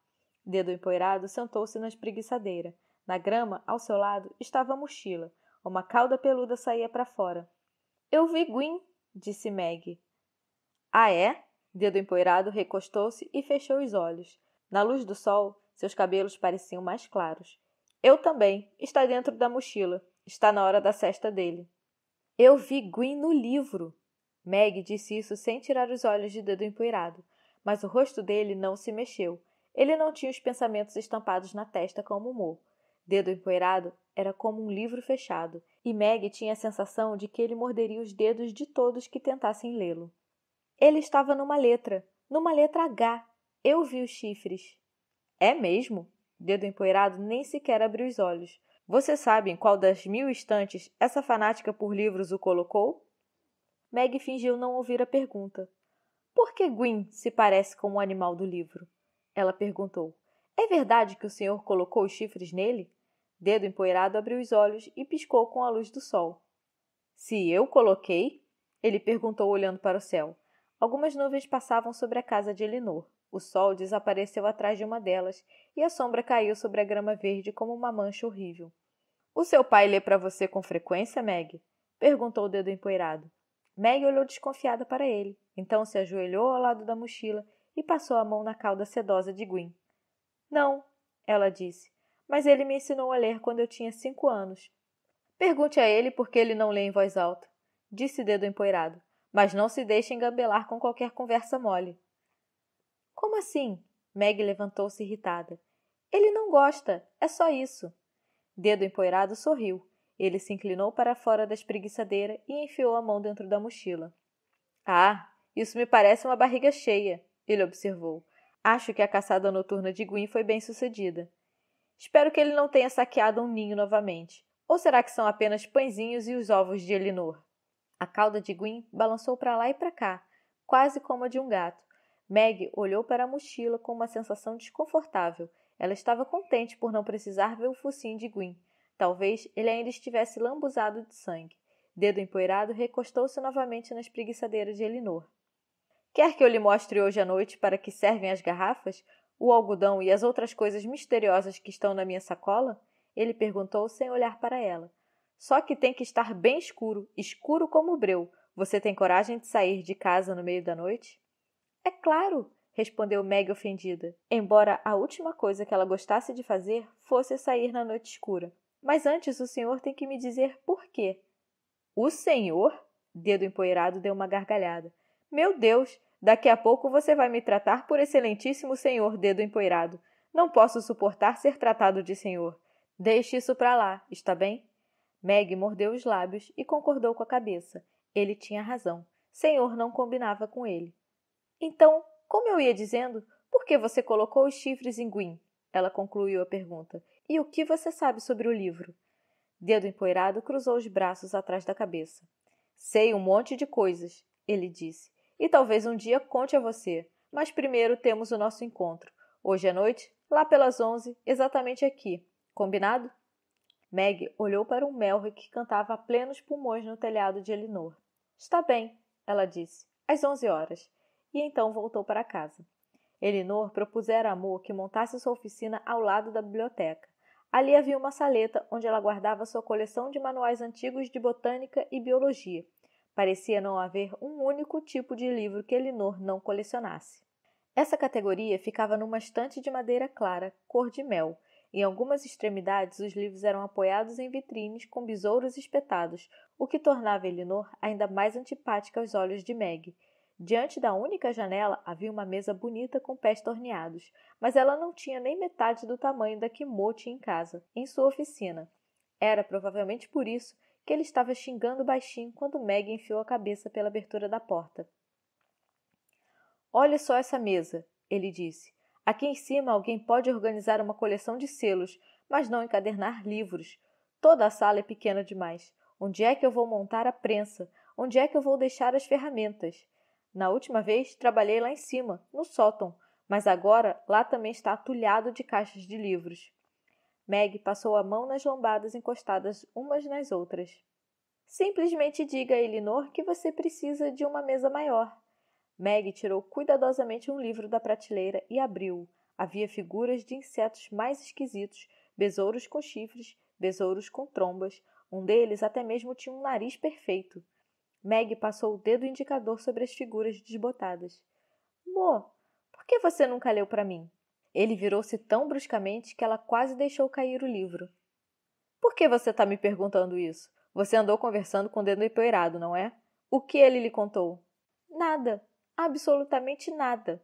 Dedo empoeirado sentou-se na espreguiçadeira. Na grama, ao seu lado, estava a mochila. Uma cauda peluda saía para fora. Eu vi Gwyn, disse Meg. Ah, é? Dedo empoeirado recostou-se e fechou os olhos. Na luz do sol, seus cabelos pareciam mais claros. Eu também. Está dentro da mochila. Está na hora da cesta dele. Eu vi Gwyn no livro. Meg disse isso sem tirar os olhos de dedo empoeirado, mas o rosto dele não se mexeu. Ele não tinha os pensamentos estampados na testa como o Mo. Dedo empoeirado era como um livro fechado, e Meg tinha a sensação de que ele morderia os dedos de todos que tentassem lê-lo. Ele estava numa letra, numa letra H. Eu vi os chifres. É mesmo? Dedo empoeirado nem sequer abriu os olhos. Você sabe em qual das mil estantes essa fanática por livros o colocou? Meg fingiu não ouvir a pergunta. Por que Gwyn se parece com o um animal do livro? Ela perguntou. É verdade que o senhor colocou os chifres nele? Dedo empoeirado abriu os olhos e piscou com a luz do sol. Se eu coloquei? Ele perguntou olhando para o céu. Algumas nuvens passavam sobre a casa de Elinor. O sol desapareceu atrás de uma delas e a sombra caiu sobre a grama verde como uma mancha horrível. O seu pai lê para você com frequência, Meg? perguntou o dedo empoeirado. Meg olhou desconfiada para ele, então se ajoelhou ao lado da mochila e passou a mão na cauda sedosa de Gwyn. Não, ela disse, mas ele me ensinou a ler quando eu tinha cinco anos. Pergunte a ele por que ele não lê em voz alta, disse dedo empoeirado, mas não se deixe engabelar com qualquer conversa mole. Como assim? Meg levantou-se irritada. Ele não gosta, é só isso. Dedo empoeirado sorriu. Ele se inclinou para fora da espreguiçadeira e enfiou a mão dentro da mochila. Ah, isso me parece uma barriga cheia, ele observou. Acho que a caçada noturna de Gwyn foi bem sucedida. Espero que ele não tenha saqueado um ninho novamente. Ou será que são apenas pãezinhos e os ovos de Elinor? A cauda de Gwyn balançou para lá e para cá, quase como a de um gato, Meg olhou para a mochila com uma sensação desconfortável. Ela estava contente por não precisar ver o focinho de Gwyn. Talvez ele ainda estivesse lambuzado de sangue. Dedo empoeirado, recostou-se novamente na espreguiçadeira de Elinor. Quer que eu lhe mostre hoje à noite para que servem as garrafas, o algodão e as outras coisas misteriosas que estão na minha sacola? Ele perguntou sem olhar para ela. Só que tem que estar bem escuro, escuro como o breu. Você tem coragem de sair de casa no meio da noite? É claro, respondeu Meg ofendida, embora a última coisa que ela gostasse de fazer fosse sair na noite escura. Mas antes o senhor tem que me dizer por quê. O senhor? Dedo empoeirado deu uma gargalhada. Meu Deus, daqui a pouco você vai me tratar por excelentíssimo senhor, dedo empoeirado. Não posso suportar ser tratado de senhor. Deixe isso para lá, está bem? Meg mordeu os lábios e concordou com a cabeça. Ele tinha razão. Senhor não combinava com ele. Então, como eu ia dizendo, por que você colocou os chifres em Gwyn? Ela concluiu a pergunta. E o que você sabe sobre o livro? Dedo empoeirado cruzou os braços atrás da cabeça. Sei um monte de coisas, ele disse, e talvez um dia conte a você. Mas primeiro temos o nosso encontro. Hoje à noite, lá pelas onze, exatamente aqui. Combinado? Meg olhou para um Melry que cantava a plenos pulmões no telhado de Elinor. Está bem, ela disse. Às onze horas e então voltou para casa. Elinor propusera a Amor que montasse sua oficina ao lado da biblioteca. Ali havia uma saleta onde ela guardava sua coleção de manuais antigos de botânica e biologia. Parecia não haver um único tipo de livro que Elinor não colecionasse. Essa categoria ficava numa estante de madeira clara, cor de mel. Em algumas extremidades, os livros eram apoiados em vitrines com besouros espetados, o que tornava Elinor ainda mais antipática aos olhos de Meg. Diante da única janela havia uma mesa bonita com pés torneados, mas ela não tinha nem metade do tamanho da que Mo tinha em casa, em sua oficina. Era provavelmente por isso que ele estava xingando baixinho quando Meg enfiou a cabeça pela abertura da porta. Olha só essa mesa, ele disse. Aqui em cima alguém pode organizar uma coleção de selos, mas não encadernar livros. Toda a sala é pequena demais. Onde é que eu vou montar a prensa? Onde é que eu vou deixar as ferramentas? Na última vez, trabalhei lá em cima, no sótão, mas agora lá também está atulhado de caixas de livros. Meg passou a mão nas lombadas encostadas umas nas outras. Simplesmente diga a Elinor que você precisa de uma mesa maior. Meg tirou cuidadosamente um livro da prateleira e abriu. Havia figuras de insetos mais esquisitos, besouros com chifres, besouros com trombas. Um deles até mesmo tinha um nariz perfeito. Meg passou o dedo indicador sobre as figuras desbotadas. Mo, por que você nunca leu para mim? Ele virou-se tão bruscamente que ela quase deixou cair o livro. Por que você está me perguntando isso? Você andou conversando com o dedo empoeirado, não é? O que ele lhe contou? Nada. Absolutamente nada.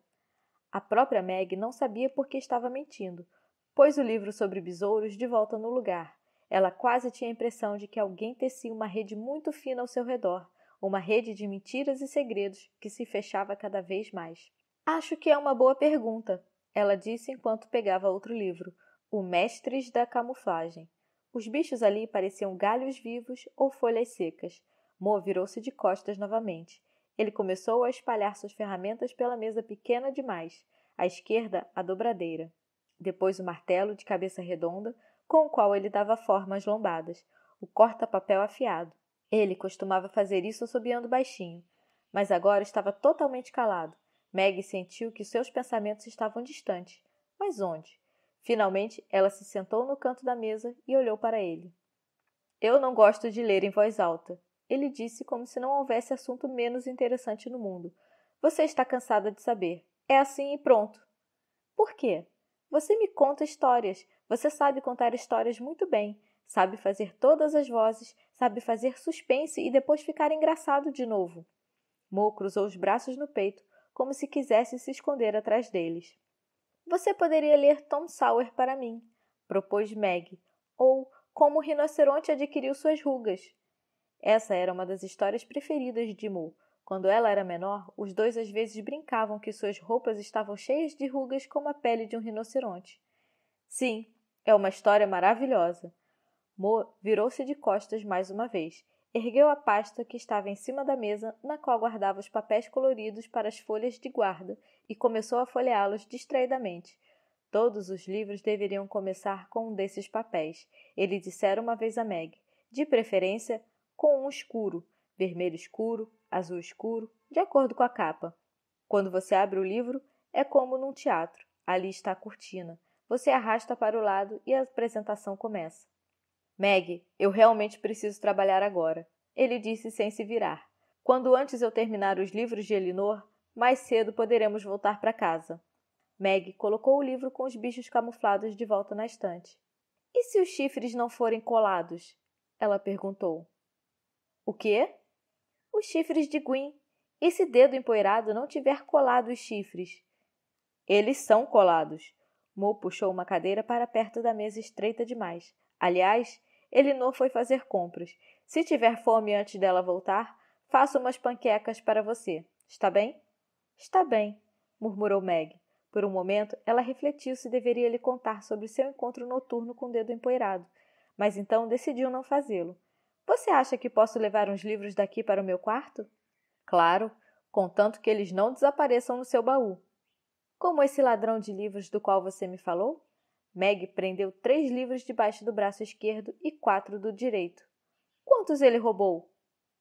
A própria Meg não sabia por que estava mentindo. Pôs o livro sobre besouros de volta no lugar. Ela quase tinha a impressão de que alguém tecia uma rede muito fina ao seu redor uma rede de mentiras e segredos que se fechava cada vez mais. Acho que é uma boa pergunta, ela disse enquanto pegava outro livro, O Mestres da Camuflagem. Os bichos ali pareciam galhos vivos ou folhas secas. Mo virou-se de costas novamente. Ele começou a espalhar suas ferramentas pela mesa pequena demais, à esquerda a dobradeira, depois o martelo de cabeça redonda com o qual ele dava forma às lombadas, o corta-papel afiado, ele costumava fazer isso assobiando baixinho, mas agora estava totalmente calado. Meg sentiu que seus pensamentos estavam distantes. Mas onde? Finalmente, ela se sentou no canto da mesa e olhou para ele. Eu não gosto de ler em voz alta, ele disse como se não houvesse assunto menos interessante no mundo. Você está cansada de saber. É assim e pronto. Por quê? Você me conta histórias. Você sabe contar histórias muito bem, sabe fazer todas as vozes, sabe fazer suspense e depois ficar engraçado de novo. Mo cruzou os braços no peito, como se quisesse se esconder atrás deles. Você poderia ler Tom Sawyer para mim, propôs Meg, ou Como o Rinoceronte Adquiriu Suas Rugas. Essa era uma das histórias preferidas de Mo. Quando ela era menor, os dois às vezes brincavam que suas roupas estavam cheias de rugas como a pele de um rinoceronte. Sim, é uma história maravilhosa. Mo virou-se de costas mais uma vez. Ergueu a pasta que estava em cima da mesa, na qual guardava os papéis coloridos para as folhas de guarda, e começou a folheá-los distraidamente. Todos os livros deveriam começar com um desses papéis, ele dissera uma vez a Meg, de preferência com um escuro, vermelho escuro, azul escuro, de acordo com a capa. Quando você abre o livro, é como num teatro. Ali está a cortina. Você arrasta para o lado e a apresentação começa. Meg, eu realmente preciso trabalhar agora, ele disse sem se virar. Quando antes eu terminar os livros de Elinor, mais cedo poderemos voltar para casa. Meg colocou o livro com os bichos camuflados de volta na estante. E se os chifres não forem colados? Ela perguntou. O quê? Os chifres de Gwyn. Esse dedo empoeirado não tiver colado os chifres? Eles são colados. Mo puxou uma cadeira para perto da mesa estreita demais. Aliás, Elinor foi fazer compras. Se tiver fome antes dela voltar, faço umas panquecas para você. Está bem? Está bem, murmurou Meg. Por um momento, ela refletiu se deveria lhe contar sobre seu encontro noturno com o dedo empoeirado, mas então decidiu não fazê-lo. Você acha que posso levar uns livros daqui para o meu quarto? Claro, contanto que eles não desapareçam no seu baú. Como esse ladrão de livros do qual você me falou? Meg prendeu três livros debaixo do braço esquerdo e quatro do direito. Quantos ele roubou?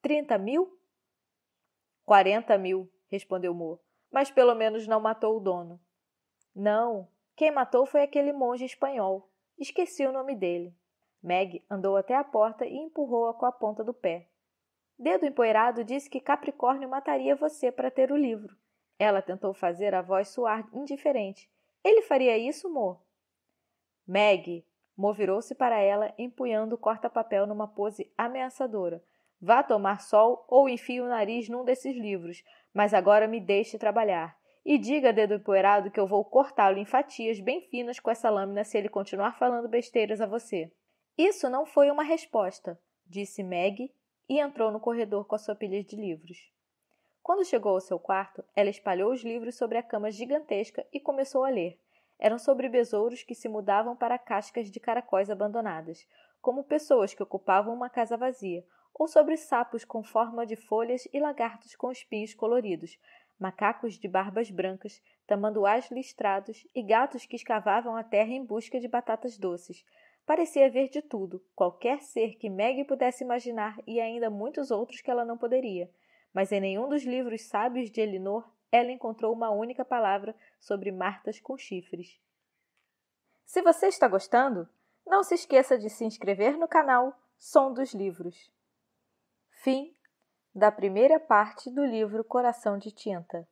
Trinta mil? Quarenta mil, respondeu Mo. Mas pelo menos não matou o dono. Não, quem matou foi aquele monge espanhol. Esqueci o nome dele. Meg andou até a porta e empurrou-a com a ponta do pé. Dedo empoeirado disse que Capricórnio mataria você para ter o livro. Ela tentou fazer a voz soar indiferente. Ele faria isso, Mo? Meg movirou-se para ela, empunhando o corta-papel numa pose ameaçadora. Vá tomar sol ou enfie o nariz num desses livros, mas agora me deixe trabalhar. E diga, dedo empoeirado, que eu vou cortá-lo em fatias bem finas com essa lâmina se ele continuar falando besteiras a você. Isso não foi uma resposta, disse Meg e entrou no corredor com a sua pilha de livros. Quando chegou ao seu quarto, ela espalhou os livros sobre a cama gigantesca e começou a ler eram sobre besouros que se mudavam para cascas de caracóis abandonadas, como pessoas que ocupavam uma casa vazia, ou sobre sapos com forma de folhas e lagartos com espinhos coloridos, macacos de barbas brancas, tamanduás listrados e gatos que escavavam a terra em busca de batatas doces. Parecia haver de tudo, qualquer ser que Meg pudesse imaginar e ainda muitos outros que ela não poderia. Mas em nenhum dos livros sábios de Elinor ela encontrou uma única palavra sobre Martas com chifres. Se você está gostando, não se esqueça de se inscrever no canal Som dos Livros. Fim da primeira parte do livro Coração de Tinta.